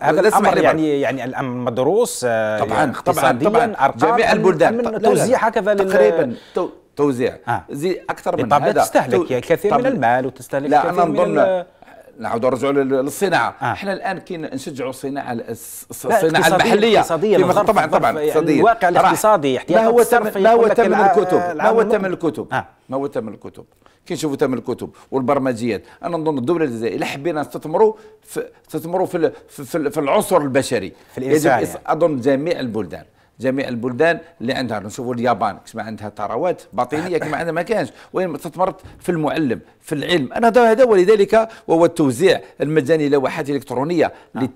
[SPEAKER 2] هذا الامر يعني
[SPEAKER 1] يعني الامر مدروس
[SPEAKER 2] آه، طبعا طبعا طبعا جميع البلدان توزيع هكذا تقريبا توزيع آه. زي اكثر من هذا تستهلك تو... كثير من المال وتستهلك لا كثير انا نظن نعود نرجعوا للصناعه آه. احنا الان كي نشجعوا الصناعه الصناعه المحليه اقتصادية طبعا طبعا يعني الواقع الاقتصادي ما هو تم ما هو ثمن الكتب ما هو ثمن الكتب آه. ما هو ثمن الكتب كي نشوفوا ثمن الكتب والبرمجيات انا نظن الدوله الجزائريه الا حبينا نستثمروا نستثمروا في, في, في, العنصر البشري في الانسان يعني. اظن جميع البلدان جميع البلدان اللي عندها نشوفوا اليابان كما عندها ثروات باطنيه كما عندها ما كانش وين استثمرت في المعلم في العلم انا هذا ولذلك وهو التوزيع المجاني لوحات الكترونيه نعم.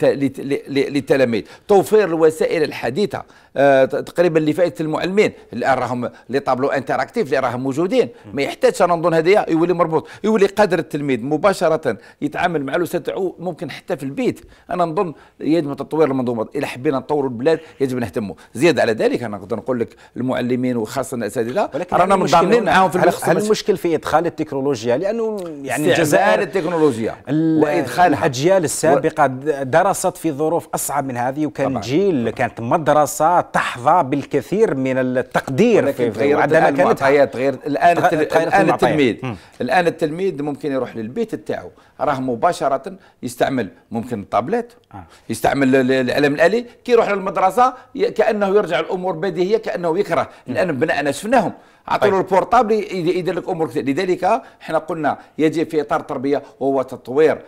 [SPEAKER 2] للتلاميذ توفير الوسائل الحديثه آه تقريبا لفائده المعلمين الان راهم لي طابلو انتراكتيف اللي راهم موجودين ما يحتاجش انا نظن هذايا يولي مربوط يولي قادر التلميذ مباشره يتعامل مع الاستاذ تاعو ممكن حتى في البيت انا نظن يجب تطوير المنظومه اذا حبينا نطوروا البلاد يجب نهتموا زي زيادة على ذلك أنا نقدر نقول لك المعلمين وخاصة الأساتذة رانا مضامنين معاهم في المخصوص هل المشكل
[SPEAKER 1] في إدخال التكنولوجيا
[SPEAKER 2] لأنه يعني الجزائر التكنولوجيا وإدخال
[SPEAKER 1] الأجيال السابقة درست في ظروف أصعب من هذه وكان طبعا. جيل طبعا. كانت مدرسة تحظى بالكثير من التقدير في, عندما كانت تغيرت
[SPEAKER 2] الآن الآن التلميذ الآن التلميذ ممكن يروح للبيت تاعو راه مباشره يستعمل ممكن الطابلات آه. يستعمل الإعلام الالي كي يروح للمدرسه كانه يرجع الامور بديهيه كانه يكره لان بناءنا شفناهم عطوا طيب. له البورطابل يدير لك امور لذلك احنا قلنا يجب في اطار التربيه وهو تطوير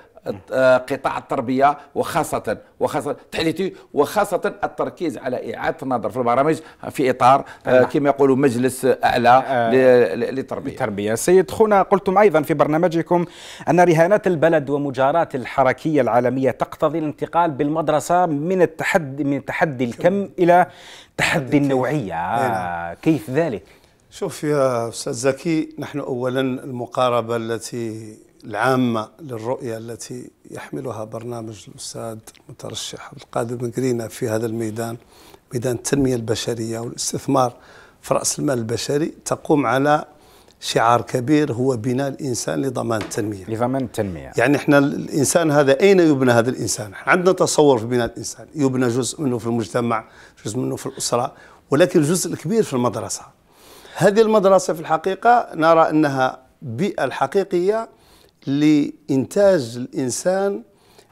[SPEAKER 2] قطاع التربيه وخاصه وخاصه وخاصه التركيز على اعاده النظر في البرامج في اطار آه، نعم. كما يقولوا مجلس اعلى آه، للتربيه. التربيه سيد خونا قلتم ايضا في برنامجكم ان رهانات البلد ومجارات
[SPEAKER 1] الحركيه العالميه تقتضي الانتقال بالمدرسه من التحدي من تحدي الكم الى تحدي النوعيه
[SPEAKER 3] نعم. كيف ذلك؟ شوف يا استاذ زكي نحن اولا المقاربه التي العامة للرؤية التي يحملها برنامج الأستاذ المترشح القادم من في هذا الميدان ميدان التنمية البشرية والاستثمار في رأس المال البشري تقوم على شعار كبير هو بناء الإنسان لضمان التنمية لضمان التنمية يعني إحنا الإنسان هذا أين يبنى هذا الإنسان؟ عندنا تصور في بناء الإنسان يبنى جزء منه في المجتمع جزء منه في الأسرة ولكن الجزء الكبير في المدرسة هذه المدرسة في الحقيقة نرى أنها بيئة الحقيقية لإنتاج الإنسان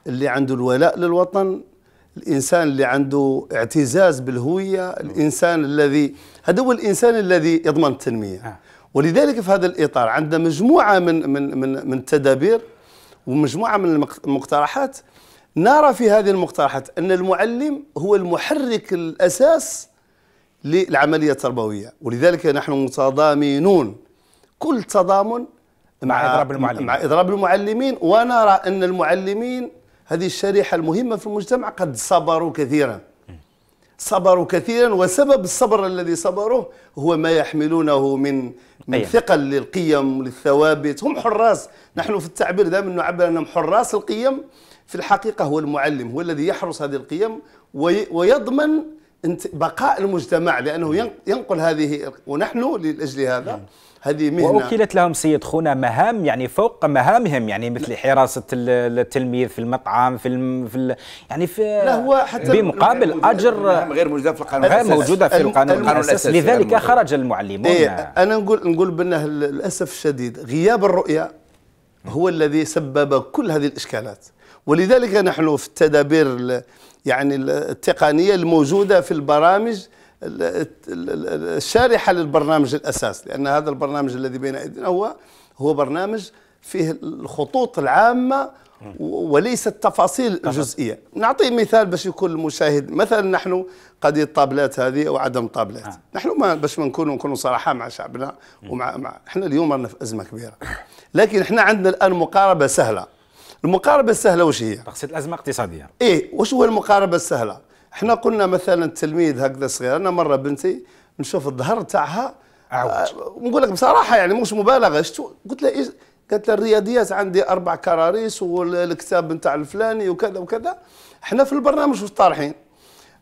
[SPEAKER 3] اللي عنده الولاء للوطن الإنسان اللي عنده اعتزاز بالهوية الإنسان الذي هذا هو الإنسان الذي يضمن التنمية آه. ولذلك في هذا الإطار عندنا مجموعة من من من, من التدابير ومجموعة من المقترحات نرى في هذه المقترحات أن المعلم هو المحرك الأساس للعملية التربوية ولذلك نحن متضامنون كل تضامن مع اضراب المعلمين مع اضراب المعلمين ونرى ان المعلمين هذه الشريحه المهمه في المجتمع قد صبروا كثيرا صبروا كثيرا وسبب الصبر الذي صبروه هو ما يحملونه من من أيوة. ثقل للقيم للثوابت هم حراس نحن في التعبير دائما نعبر انهم حراس القيم في الحقيقه هو المعلم هو الذي يحرس هذه القيم ويضمن بقاء المجتمع لانه ينقل هذه ونحن لاجل هذا نعم. هذه مهنه واكلت
[SPEAKER 1] لهم سيد خونا مهام يعني فوق مهامهم يعني مثل حراسه التلميذ في المطعم في الم في يعني في لا هو حتى بمقابل اجر غير موجوده في القانون غير موجوده في القانون, القانون الاساسي لذلك خرج المعلمون إيه
[SPEAKER 3] انا نقول نقول بانه للاسف الشديد غياب الرؤيه هو الذي سبب كل هذه الاشكالات ولذلك نحن في التدابير يعني التقنيه الموجوده في البرامج الشارحة للبرنامج الأساس لأن هذا البرنامج الذي بين أيدينا هو هو برنامج فيه الخطوط العامة وليست التفاصيل الجزئية نعطي مثال باش يكون المشاهد مثلا نحن قضية الطابلات هذه أو عدم طابلات آه. نحن ما باش ما نكونوا نكونوا صراحة مع شعبنا ومع مع احنا اليوم رانا في أزمة كبيرة لكن احنا عندنا الآن مقاربة سهلة المقاربة السهلة وش هي؟ تقصد الأزمة اقتصادية إيه وش هو المقاربة السهلة؟ احنا قلنا مثلا تلميذ هكذا صغير انا مره بنتي نشوف الظهر تاعها عوج آه، نقول لك بصراحه يعني مش مبالغه شتو قلت لها إيه قالت لها الرياضيات عندي اربع كراريس والكتاب نتاع الفلاني وكذا وكذا احنا في البرنامج واش طارحين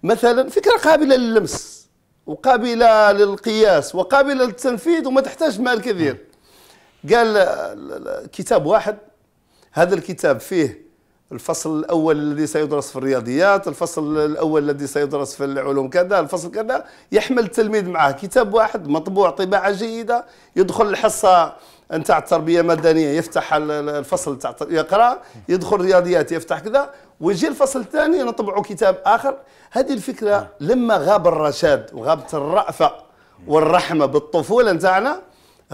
[SPEAKER 3] مثلا فكره قابله للمس وقابله للقياس وقابله للتنفيذ وما تحتاج مال كثير قال كتاب واحد هذا الكتاب فيه الفصل الأول الذي سيدرس في الرياضيات الفصل الأول الذي سيدرس في العلوم كذا الفصل كذا يحمل التلميذ معه كتاب واحد مطبوع طباعة جيدة يدخل الحصة نتاع التربيه المدنيه يفتح الفصل تاع يقرا يدخل الرياضيات يفتح كذا ويجي الفصل الثاني نطبعوا كتاب اخر هذه الفكره نعم. لما غاب الرشاد وغابت الرأفه والرحمه بالطفوله نتاعنا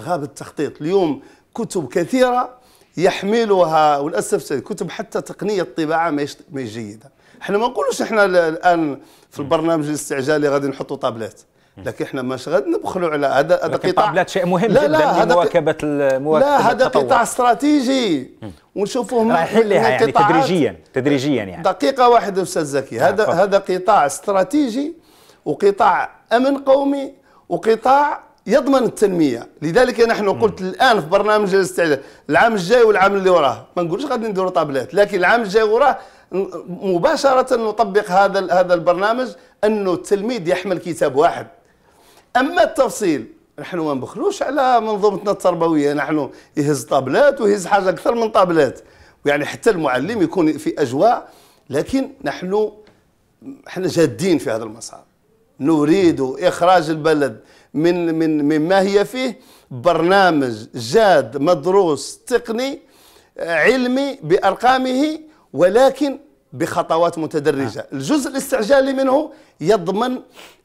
[SPEAKER 3] غاب التخطيط اليوم كتب كثيره يحملها وللاسف كتب حتى تقنيه الطباعه ماهيش ماهيش جيده احنا ما نقولوش احنا الان في البرنامج الاستعجالي غادي نحطوا طابلات لكن احنا ماش غادي نبخلوا على هذا هذا قطاع الطابلات شيء مهم لا لا لمواكبه المواكبه لا هذا قطاع استراتيجي ونشوفوه رايحين لها يعني تدريجيا
[SPEAKER 1] تدريجيا يعني
[SPEAKER 3] دقيقه واحده استاذ زكي نعم، هذا هذا قطاع استراتيجي وقطاع امن قومي وقطاع يضمن التنميه لذلك نحن قلت الان في برنامج الاستعداد العام الجاي والعام اللي وراه ما نقولش غادي نديروا طابلات لكن العام الجاي وراه مباشره نطبق هذا هذا البرنامج انه التلميذ يحمل كتاب واحد اما التفصيل نحن ما نبخلوش على منظومتنا التربويه نحن يهز طابلات ويهز حاجه اكثر من طابلات يعني حتى المعلم يكون في اجواء لكن نحن احنا جادين في هذا المسار نريد اخراج البلد من من مما هي فيه برنامج جاد مدروس تقني علمي بارقامه ولكن بخطوات متدرجه، آه. الجزء الاستعجالي منه يضمن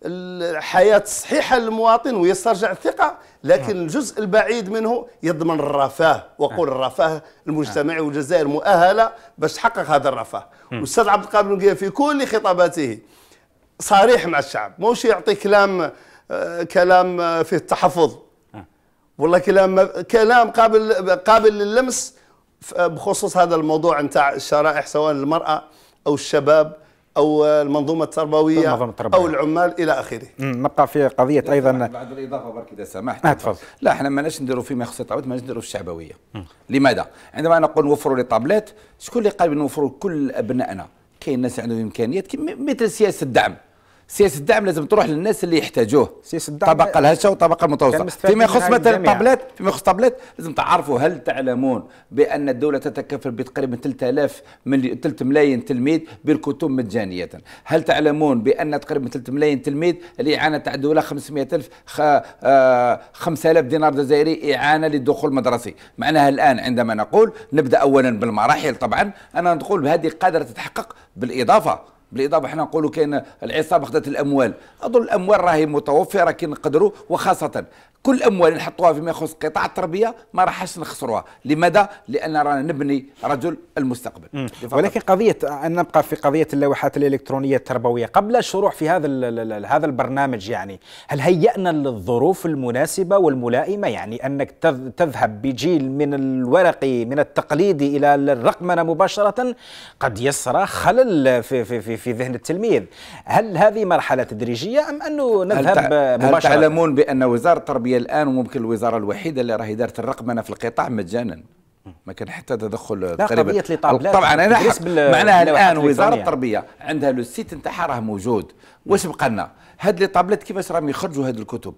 [SPEAKER 3] الحياه الصحيحه للمواطن ويسترجع الثقه، لكن آه. الجزء البعيد منه يضمن الرفاه، واقول آه. الرفاه المجتمعي آه. والجزائر مؤهله باش تحقق هذا الرفاه، الاستاذ عبد القادر في كل خطاباته صريح مع الشعب، موش يعطي كلام كلام آه، فيه التحفظ آه. والله كلام كلام قابل قابل للمس بخصوص هذا الموضوع نتاع الشرائح سواء المراه او الشباب او المنظومه التربويه المنظومة التربوية. او العمال الى اخره
[SPEAKER 1] نبقى في قضيه ايضا بعد
[SPEAKER 3] الاضافه برك اذا سمحت آه تفضل لا احنا ما ناش
[SPEAKER 2] نديروا فيما يخص التعويض ما نديروا في الشعبويه لماذا عندما نقول نوفروا لي طابليت شكون اللي قال نوفروا كل ابنائنا كاين ناس عندهم امكانيات مثل سياسه الدعم سياسه الدعم لازم تروح للناس اللي يحتاجوه سياسه الدعم طبقه الهشه والطبقه المتوسطه فيما يخص مثلا الطابلات فيما يخص الطابلات لازم تعرفوا هل تعلمون بان الدوله تتكفل بتقريبا 3000 ملي... 3 ملايين تلميذ بالكتب مجانيه هل تعلمون بان تقريبا 3 ملايين تلميذ الاعانه تاع الدوله 500000 الف 5000 آه، دينار جزائري اعانه للدخول المدرسي معناها الان عندما نقول نبدا اولا بالمراحل طبعا انا نقول بهذه قادره تتحقق بالاضافه بالاضافه حنا نقولوا كاين العصابه خدات الاموال اظن الاموال راهي متوفره كي نقدروا وخاصه كل الاموال اللي نحطوها فيما يخص قطاع التربيه ما راحش نخسروها لماذا لان رانا نبني رجل المستقبل ولكن
[SPEAKER 1] قضيه ان نبقى في قضيه اللوحات الالكترونيه التربويه قبل الشروع في هذا هذا البرنامج يعني هل هيأنا للظروف المناسبه والملائمه يعني انك تذهب بجيل من الورقي من التقليدي الى الرقمنه مباشره قد يسرى خلل في في في, في ذهن التلميذ هل هذه مرحله
[SPEAKER 2] تدريجيه ام
[SPEAKER 1] انه نذهب هل مباشره هل
[SPEAKER 2] تعلمون بان وزاره التربيه العربيه الان وممكن الوزاره الوحيده اللي راهي دارت الرقمنه في القطاع مجانا ما كان حتى تدخل قضيه طبعا انا معناها الان وزاره التربيه عندها لو سيت نتاعها راه موجود واش بقى لنا هاد لي طابلات كيفاش راهم يخرجوا هاد الكتب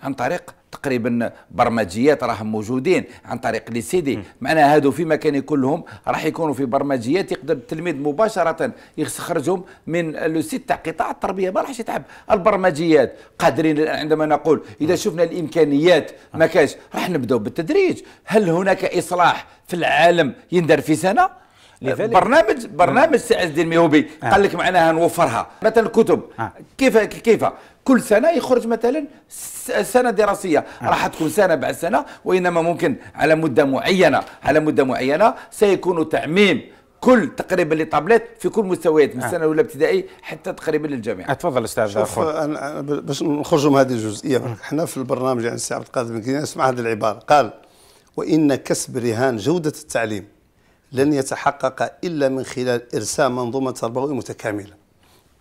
[SPEAKER 2] عن طريق تقريبا برمجيات راهم موجودين عن طريق لي سيدي معناها هادو فيما كان كلهم راح يكونوا في برمجيات يقدر التلميذ مباشره يخرجهم من لو سيت تاع قطاع التربيه ما راحش يتعب البرمجيات قادرين عندما نقول اذا شفنا الامكانيات ما كانش راح نبداو بالتدريج هل هناك اصلاح في العالم يندر في سنه لذلك برنامج برنامج نعم. سي عز الدين ميهوبي آه. قال لك معناها نوفرها مثلا الكتب آه. كيف كيف كل سنه يخرج مثلا سنه دراسيه آه. راح تكون سنه بعد سنه وانما ممكن على مده معينه على مده معينه سيكون تعميم كل تقريبا لي في كل مستويات من آه. السنه الاولى ابتدائي حتى تقريبا للجامعه تفضل استاذ شوف
[SPEAKER 3] باش نخرجوا من هذه الجزئيه آه. حنا في البرنامج يعني السي عبد القادر سمع هذه العباره قال وان كسب رهان جوده التعليم لن يتحقق إلا من خلال إرساء منظومة تربوية متكاملة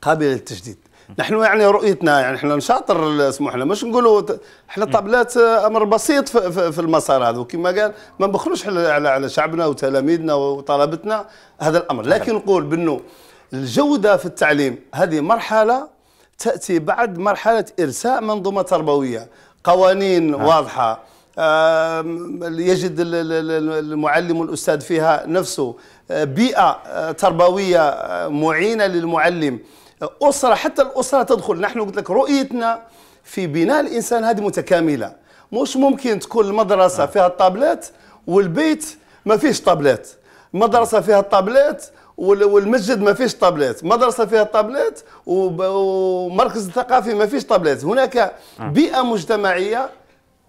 [SPEAKER 3] قابلة للتجديد نحن يعني رؤيتنا يعني احنا نشاطر اسمح لنا مش نقولوا احنا طابلات امر بسيط في, في المسار هذا وكما قال ما نبخلوش على على شعبنا وتلاميذنا وطلبتنا هذا الامر لكن نقول بانه الجوده في التعليم هذه مرحله تاتي بعد مرحله ارساء منظومه تربويه قوانين نعم. واضحه يجد المعلم الأستاذ فيها نفسه آه، بيئة آه، تربوية آه، معينة للمعلم أسرة حتى الأسرة تدخل نحن قلت لك رؤيتنا في بناء الإنسان هذه متكاملة مش ممكن تكون المدرسة نعم. فيها الطابلات والبيت ما فيش طابلات مدرسة فيها الطابلات والمسجد ما فيش طابلات مدرسه فيها الطابلات ومركز ثقافي ما فيش طابلات هناك نعم. بيئه مجتمعيه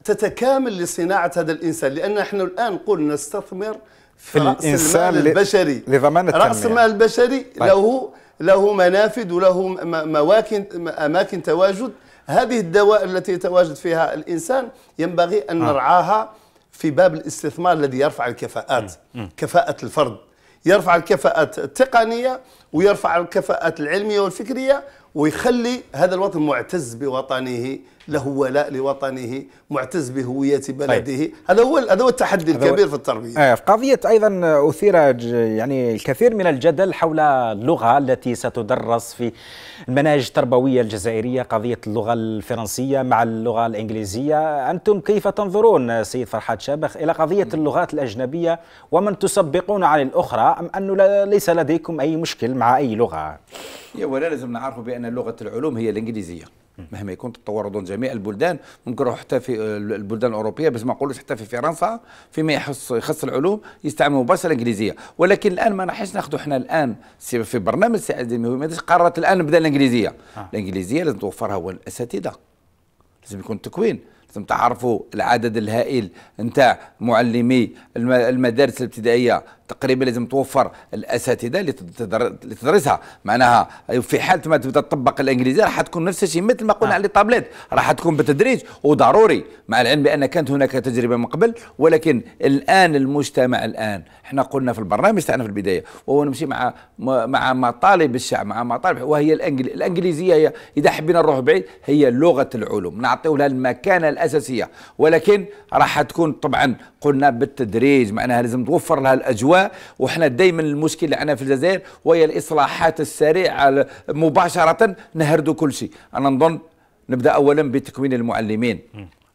[SPEAKER 3] تتكامل لصناعه هذا الانسان لان نحن الان قلنا نستثمر في راس المال
[SPEAKER 2] البشري لضمان التنميه راس المال
[SPEAKER 3] البشري طيب. له له منافذ وله مواكن اماكن تواجد هذه الدواء التي يتواجد فيها الانسان ينبغي ان آه. نرعاها في باب الاستثمار الذي يرفع الكفاءات كفاءه الفرد يرفع الكفاءات التقنيه ويرفع الكفاءات العلميه والفكريه ويخلي هذا الوطن معتز بوطنه له ولاء لوطنه معتز بهويه طيب. بلده هذا هو هذا هو التحدي الكبير في التربيه آه
[SPEAKER 1] في قضيه ايضا اثير يعني الكثير من الجدل حول اللغه التي ستدرس في المناهج التربويه الجزائريه قضيه اللغه الفرنسيه مع اللغه الانجليزيه انتم كيف تنظرون سيد فرحات شابخ الى قضيه اللغات الاجنبيه ومن تسبقون عن الاخرى ام انه
[SPEAKER 2] ليس لديكم اي مشكل مع اي لغه ولا لازم نعرفوا بان لغه العلوم هي الانجليزيه مهما يكون تطور ضمن جميع البلدان ممكن حتى في آه، البلدان الاوروبيه بس ما نقولوش حتى في فرنسا فيما يخص يخص العلوم يستعملوا مباشره الانجليزيه ولكن الان ما نحش ناخذ احنا الان في برنامج سعاده المهمات قررت الان نبدا الانجليزيه آه. الانجليزيه لازم توفرها هو الاساتذه لازم يكون التكوين لازم تعرفوا العدد الهائل نتاع معلمي المدارس الابتدائيه تقريبا لازم توفر الاساتذه اللي تدرسها معناها في حاله ما تبدا تطبق الانجليزيه راح تكون نفس الشيء مثل ما قلنا آه. على الطابلات راح تكون بالتدريج وضروري مع العلم بان كانت هناك تجربه من قبل ولكن الان المجتمع الان احنا قلنا في البرنامج تاعنا في البدايه وهو نمشي مع مع مطالب الشعب مع مطالب وهي الانجليزيه الانجليزيه هي اذا حبينا نروح بعيد هي لغه العلوم نعطيو لها المكانه الاساسيه ولكن راح تكون طبعا قلنا بالتدريج معناها لازم توفر لها الاجواء وحنا دائما المشكله عندنا في الجزائر وهي الاصلاحات السريعه مباشره نهردوا كل شيء انا نظن نبدا اولا بتكوين المعلمين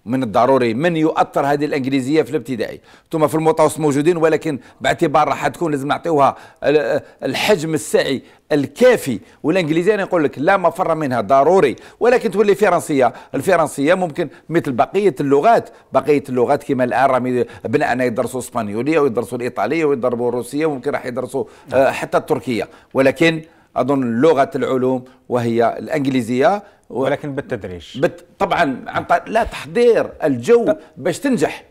[SPEAKER 2] من الضروري من يؤثر هذه الانجليزيه في الابتدائي ثم في المتوسط موجودين ولكن باعتبار راح تكون لازم نعطيوها الحجم السعي الكافي والانجليزيه انا نقول لك لا مفر منها ضروري ولكن تولي فرنسيه الفرنسيه ممكن مثل بقيه اللغات بقيه اللغات كما الان راهم يدرسوا اسبانيوليه ويدرسوا الايطاليه ويدرسوا الروسيه وممكن راح يدرسوا آه، حتى التركيه ولكن اظن لغه العلوم وهي الانجليزيه و... ولكن بالتدريج بت... طبعا عن طريق لا تحضير الجو ط... باش تنجح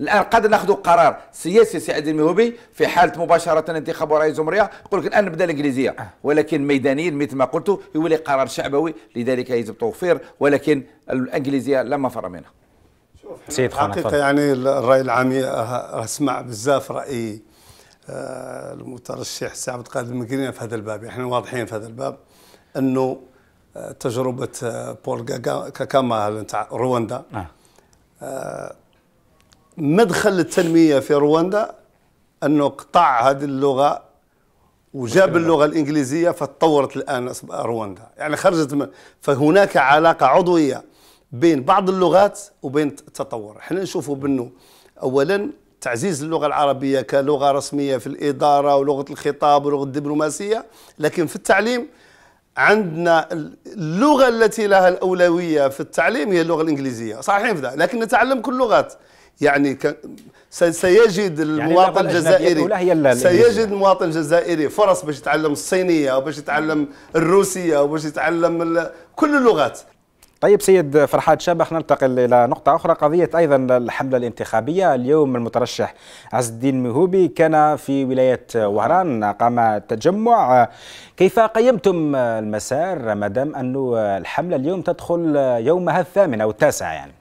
[SPEAKER 2] الان قد ناخذ قرار سياسي عبد المهوبي في حاله مباشره انتخاب رئيس الجمهوريه يقول لك الان نبدا الانجليزيه آه. ولكن ميدانيا مثل ما قلت يولي قرار شعبوي لذلك يجب توفير ولكن الانجليزيه لا مفر منها سيد حقيقه
[SPEAKER 3] يعني الراي العام أه، اسمع بزاف راي آه، المترشح سعد قائد القادر في هذا الباب يعني احنا واضحين في هذا الباب انه آه، تجربه آه، بول كاكاما تاع رواندا نعم. مدخل التنميه في رواندا انه قطع هذه اللغه وجاب اللغه الانجليزيه فتطورت الان رواندا يعني خرجت من فهناك علاقه عضويه بين بعض اللغات وبين التطور احنا نشوفوا بانه اولا تعزيز اللغه العربيه كلغه رسميه في الاداره ولغه الخطاب ولغه الدبلوماسيه لكن في التعليم عندنا اللغه التي لها الاولويه في التعليم هي اللغه الانجليزيه صحيح في ذلك لكن نتعلم كل اللغات يعني سيجد يعني المواطن يعني الجزائري سيجد المواطن الجزائري فرص باش يتعلم الصينيه وباش يتعلم الروسيه وباش يتعلم كل اللغات
[SPEAKER 1] طيب سيد فرحات شابخ ننتقل إلى نقطة أخرى قضية أيضا الحملة الانتخابية اليوم المترشح عز الدين مهوبي كان في ولاية وهران قام تجمع كيف قيمتم المسار ما دام أنه الحملة اليوم تدخل يومها الثامن أو التاسع يعني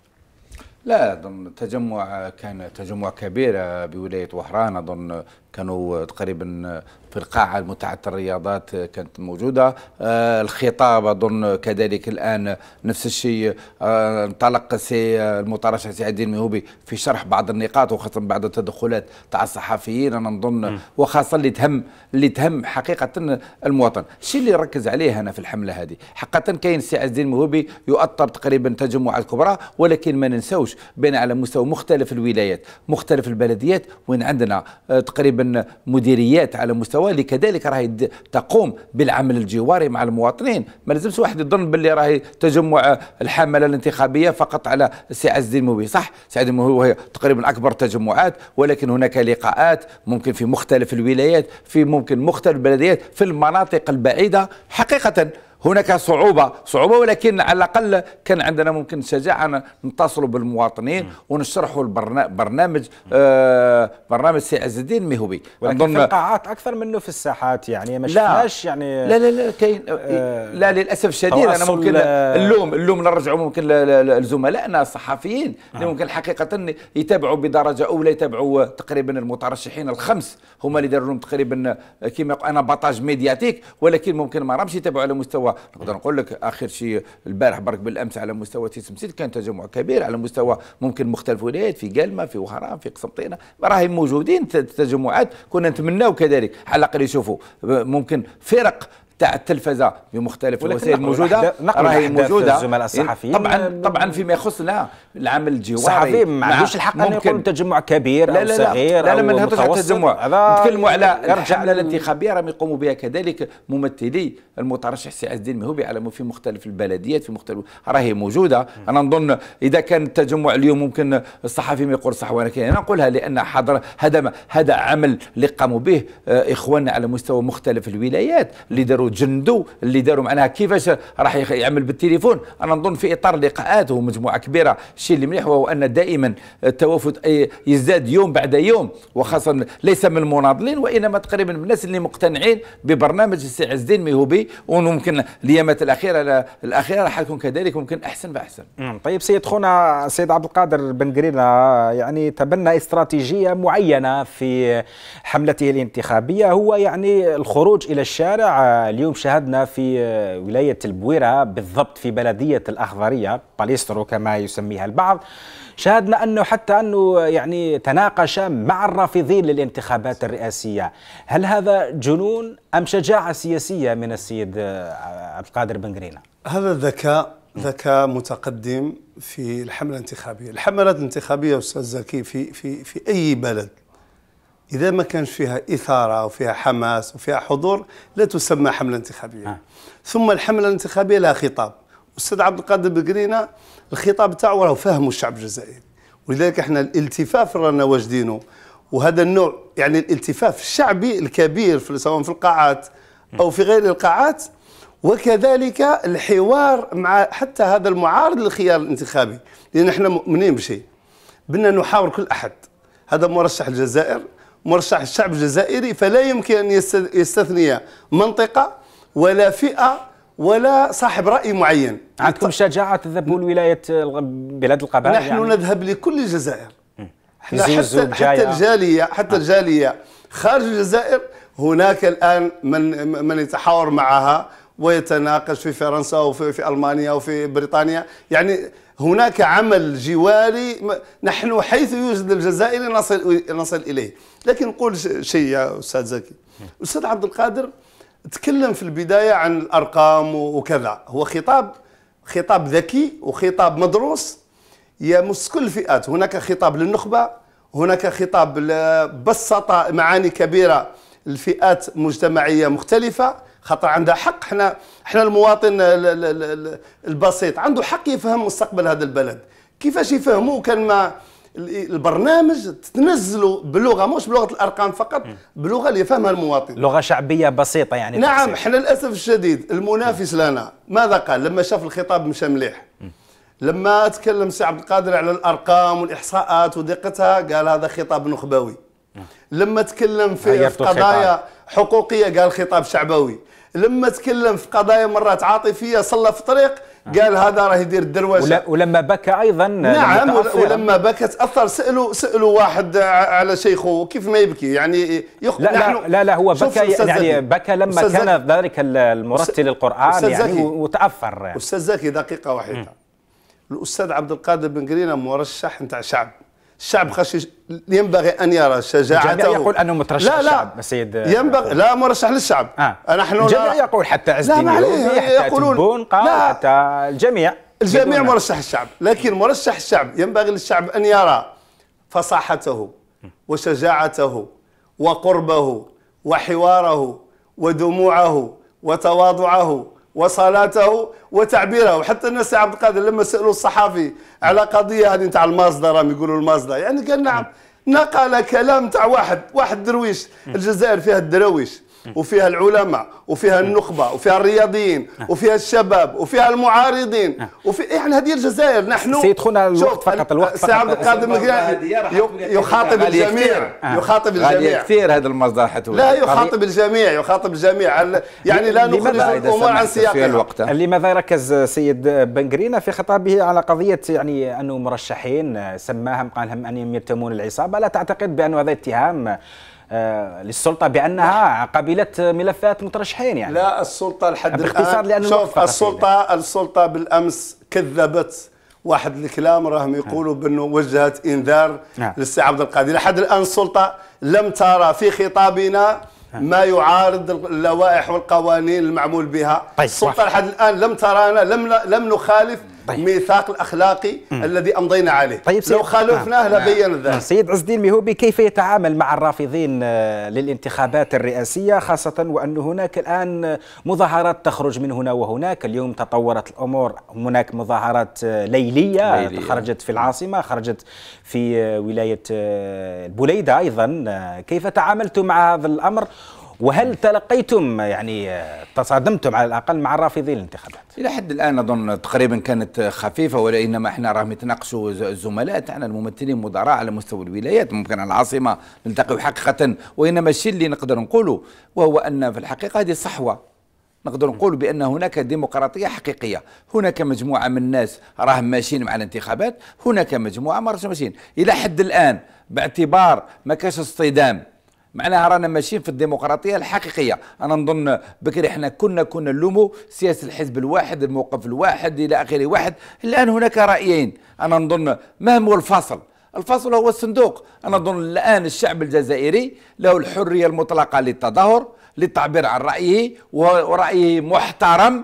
[SPEAKER 2] لا اظن تجمع كان تجمع كبير بولايه وهران اظن كانوا تقريبا في القاعة متعة الرياضات كانت موجودة آه، الخطاب أظن كذلك الآن نفس الشيء آه، انطلق سي المترشح سي عدي الميهوبي في شرح بعض النقاط وخاصة بعض التدخلات تاع الصحفيين أنا نظن وخاصة اللي تهم اللي تهم حقيقة المواطن الشيء اللي ركز عليه أنا في الحملة هذه حقا كاين سي عز الدين المهوبي يؤطر تقريبا تجمعات كبرى ولكن ما ننساوش بين على مستوى مختلف الولايات مختلف البلديات وين عندنا آه، تقريبا من مديريات على مستوى اللي كذلك راهي تقوم بالعمل الجواري مع المواطنين ما لازمش واحد يظن باللي راهي تجمع آه، الحمله الانتخابيه فقط على سي عز الدين موبي صح سي عز الدين وهي تقريبا اكبر تجمعات ولكن هناك لقاءات ممكن في مختلف الولايات في ممكن مختلف البلديات في المناطق البعيده حقيقه هناك صعوبة صعوبة ولكن على الأقل كان عندنا ممكن شجاعة نتصلوا بالمواطنين ونشرحوا البرنامج آه برنامج سي عز الدين مهوبي ولكن في
[SPEAKER 1] القاعات أكثر منه في الساحات يعني ما شفناش يعني لا لا لا كاين آه لا
[SPEAKER 2] للأسف الشديد أنا ممكن آه، اللوم اللوم نرجعوا ممكن لزملائنا الصحفيين نعم. اللي ممكن حقيقة يتابعوا بدرجة أولى يتابعوا تقريبا المترشحين الخمس هما اللي داروا لهم تقريبا كما أنا بطاج ميدياتيك ولكن ممكن ما رامش يتابعوا على مستوى نقدر نقول لك اخر شيء البارح برك بالامس على مستوى تيسمسيت كان تجمع كبير على مستوى ممكن مختلف ولايات في قلمه في وهران في قسنطينه راهي موجودين التجمعات كنا نتمناو كذلك على الاقل يشوفوا ممكن فرق تاع التلفزه بمختلف الوسائل الموجوده راهي موجوده الزملاء الصحفيين طبعا طبعا فيما يخصنا العمل الجواري الصحفي ما عندوش الحق ان يكون تجمع كبير لا لا لا او صغير لا لا ما نهضرش على التجمع نتكلموا على الحمله الانتخابيه راهم يقوموا بها كذلك ممثلي المترشح سي الدين مهوبي على في مختلف البلديات في مختلف راهي موجوده انا نظن اذا كان التجمع اليوم ممكن الصحفي ما يقول صح كاين انا نقولها لان حضر هذا هذا عمل اللي قاموا به آه، اخواننا على مستوى مختلف الولايات اللي داروا داروا جندوا اللي داروا معناها كيفاش راح يعمل بالتليفون انا نظن في اطار لقاءات ومجموعه كبيره الشيء اللي مليح وهو ان دائما التوافد يزداد يوم بعد يوم وخاصه ليس من المناضلين وانما تقريبا من الناس اللي مقتنعين ببرنامج السي عز الدين ميهوبي وممكن الايامات الاخيره الاخيره راح تكون كذلك ممكن احسن فاحسن.
[SPEAKER 1] طيب سيد خونا سيد عبد القادر بن قرينا يعني تبنى استراتيجيه معينه في حملته الانتخابيه هو يعني الخروج الى الشارع اليوم شاهدنا في آه، ولاية البويرة بالضبط في بلدية الأخضرية باليسترو كما يسميها البعض شاهدنا أنه حتى أنه آه، يعني تناقش مع الرافضين للانتخابات الرئاسية هل هذا جنون
[SPEAKER 3] أم شجاعة سياسية من السيد آه، عبد القادر بن قرينة هذا ذكاء ذكاء متقدم في الحملة الانتخابية الحملات الانتخابية أستاذ زكي في, في, في أي بلد اذا ما كانش فيها اثاره وفيها حماس وفيها حضور لا تسمى حمله انتخابيه آه. ثم الحمله الانتخابيه لها خطاب الاستاذ عبد القادر بقرينا الخطاب تاعو راه فهمه الشعب الجزائري ولذلك احنا الالتفاف رانا واجدينه وهذا النوع يعني الالتفاف الشعبي الكبير في سواء في القاعات او في غير القاعات وكذلك الحوار مع حتى هذا المعارض للخيار الانتخابي لان احنا مؤمنين بشيء بدنا نحاور كل احد هذا مرشح الجزائر مرشح الشعب الجزائري فلا يمكن أن يستثني منطقة ولا فئة ولا صاحب راي معين عندكم شجاعه تذهبوا لولايه بلاد القبائل نحن يعني؟ نذهب لكل الجزائر احنا حتى, حتى الجاليه حتى آه. الجاليه خارج الجزائر هناك الان من من يتحاور معها ويتناقش في فرنسا وفي في المانيا وفي بريطانيا يعني هناك عمل جواري نحن حيث يوجد الجزائري نصل نصل اليه لكن نقول شيء يا استاذ زكي استاذ عبد القادر تكلم في البدايه عن الارقام وكذا هو خطاب خطاب ذكي وخطاب مدروس يمس كل الفئات هناك خطاب للنخبه هناك خطاب بسط معاني كبيره لفئات مجتمعيه مختلفه خاطر عندها حق احنا احنا المواطن البسيط عنده حق يفهم مستقبل هذا البلد كيفاش يفهموه كان ما البرنامج تنزله بلغه مش بلغه الارقام فقط بلغه اللي يفهمها المواطن لغه شعبيه
[SPEAKER 1] بسيطه يعني نعم احنا
[SPEAKER 3] للاسف الشديد المنافس لنا ماذا قال لما شاف الخطاب مش مليح لما تكلم سي عبد القادر على الارقام والاحصاءات ودقتها قال هذا خطاب نخبوي لما تكلم في قضايا حقوقيه قال خطاب شعبوي لما تكلم في قضايا مرات عاطفيه صلى في طريق قال هذا راه يدير الدروشه ولما بكى ايضا نعم ولما بكى تاثر سالوا سالوا واحد على شيخه كيف ما يبكي يعني يخ... لا, لا لا لا هو بكى يعني بكى لما كان
[SPEAKER 1] ذلك المرتل القران يعني
[SPEAKER 3] وتاثر استاذ زكي دقيقه واحده م. الاستاذ عبد القادر بن قرينه مرشح نتاع شعب الشعب خاص ينبغي ان يرى شجاعته الجميع يقول انه مترشح لا لا
[SPEAKER 1] السيد ينبغي لا
[SPEAKER 3] مرشح للشعب آه. نحن الجميع لا يقول حتى عز الدين حتى يقولون قال حتى الجميع الجميع مرشح الشعب لكن مرشح الشعب ينبغي للشعب ان يرى فصاحته وشجاعته وقربه وحواره ودموعه وتواضعه وصلاته وتعبيره حتى الناس عبد القادر لما سالوا الصحافي على قضيه هذه نتاع المصدر راهم يقولوا المصدر يعني قال نعم نقل كلام تاع واحد واحد درويش الجزائر فيها الدراويش وفيها العلماء وفيها النخبة وفيها الرياضيين نعم. وفيها الشباب وفيها المعارضين نعم. وفي احنا إيه، هذه الجزائر نحن سيدخلنا الوقت فقط الوقت سي عبد القادر آه. يخاطب الجميع يخاطب الجميع كثير هذا المصدر لا يخاطب الجميع يخاطب الجميع يعني لا نخرج الامور عن سياقها
[SPEAKER 1] لماذا ركز السيد بنغرينا في خطابه على قضية يعني أنه مرشحين سماهم قالهم أنهم يتهمون العصابة لا تعتقد بأنه هذا اتهام آه، للسلطه بانها قبلت ملفات مترشحين يعني لا السلطه لحد باختصار الان شوف السلطه
[SPEAKER 3] السلطه بالامس كذبت واحد الكلام راهم نعم. يقولوا بانه وجهت انذار نعم. للسي عبد القادر لحد الان السلطه لم ترى في خطابنا نعم. ما يعارض اللوائح والقوانين المعمول بها طيب السلطه لحد الان لم ترانا لم لم نخالف طيب. الميثاق الاخلاقي مم. الذي امضينا عليه طيب لو خالفناه نعم. نعم. ذلك سيد
[SPEAKER 1] عز الدين ميهوبي كيف يتعامل مع الرافضين آه، للانتخابات الرئاسيه خاصه وان هناك الان مظاهرات تخرج من هنا وهناك اليوم تطورت الامور هناك مظاهرات آه، ليليه, ليلية. خرجت في العاصمه خرجت في آه، ولايه البليده ايضا كيف تعاملتم مع هذا الامر وهل تلقيتم
[SPEAKER 2] يعني آه، تصادمتم على الاقل مع رافضي الانتخابات؟ الى حد الان اظن تقريبا كانت خفيفه انما احنا راهم يتناقشوا الزملاء تاعنا الممثلين مدراء على مستوى الولايات ممكن على العاصمه نلتقيوا حقيقه وانما الشيء اللي نقدر نقوله وهو ان في الحقيقه هذه صحوه نقدر نقول بان هناك ديمقراطيه حقيقيه هناك مجموعه من الناس راهم ماشيين مع الانتخابات هناك مجموعه ما ماشيين الى حد الان باعتبار ما كاش اصطدام معناها رانا ماشيين في الديمقراطيه الحقيقيه انا نظن بكري احنا كنا كنا نلومو سياسه الحزب الواحد الموقف الواحد الى اخره واحد الان هناك رايين انا نظن ما هو الفصل الفصل هو الصندوق انا اظن الان الشعب الجزائري له الحريه المطلقه للتظاهر للتعبير عن رايه ورايه محترم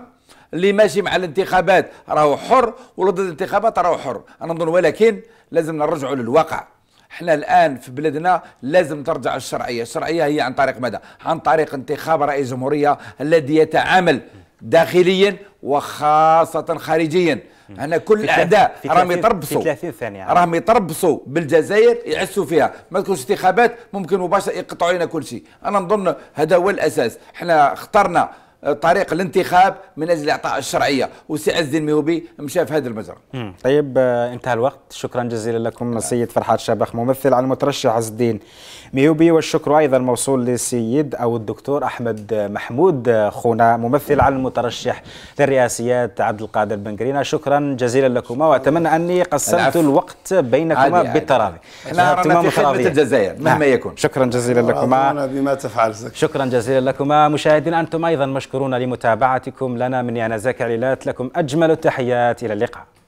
[SPEAKER 2] اللي ماشي مع الانتخابات راهو حر ولضد الانتخابات راهو حر انا نظن ولكن لازم نرجعوا للواقع احنا الان في بلادنا لازم ترجع الشرعيه الشرعيه هي عن طريق ماذا عن طريق انتخاب رئيس جمهوريه الذي يتعامل داخليا وخاصه خارجيا هنا كل الاعداء راهم يتربصوا 30 ثانيه راهم يتربصوا بالجزائر يعسوا فيها ما تكونش انتخابات ممكن مباشره يقطعوا لنا كل شيء انا نظن هذا هو الاساس احنا اخترنا طريق الانتخاب من اجل اعطاء الشرعيه وسي عز الدين ميوبي مشى في هذا المجرى.
[SPEAKER 1] طيب آه، انتهى الوقت شكرا جزيلا لكم السيد نعم. فرحات شبخ ممثل على المترشح عز الدين ميوبي والشكر ايضا موصول للسيد او الدكتور احمد محمود خونا ممثل على المترشح للرئاسيات عبد القادر بن قرينا شكرا جزيلا لكما واتمنى اني قسمت الوقت بينكما بالتراضي. احنا رانا في خدمه الجزائر مهما نعم. يكون. شكرا جزيلا لكما. بما تفعل شكرا جزيلا لكما مشاهدينا انتم ايضا مشكور مشكورون لمتابعتكم لنا من يانا زكريلات لكم أجمل التحيات إلى اللقاء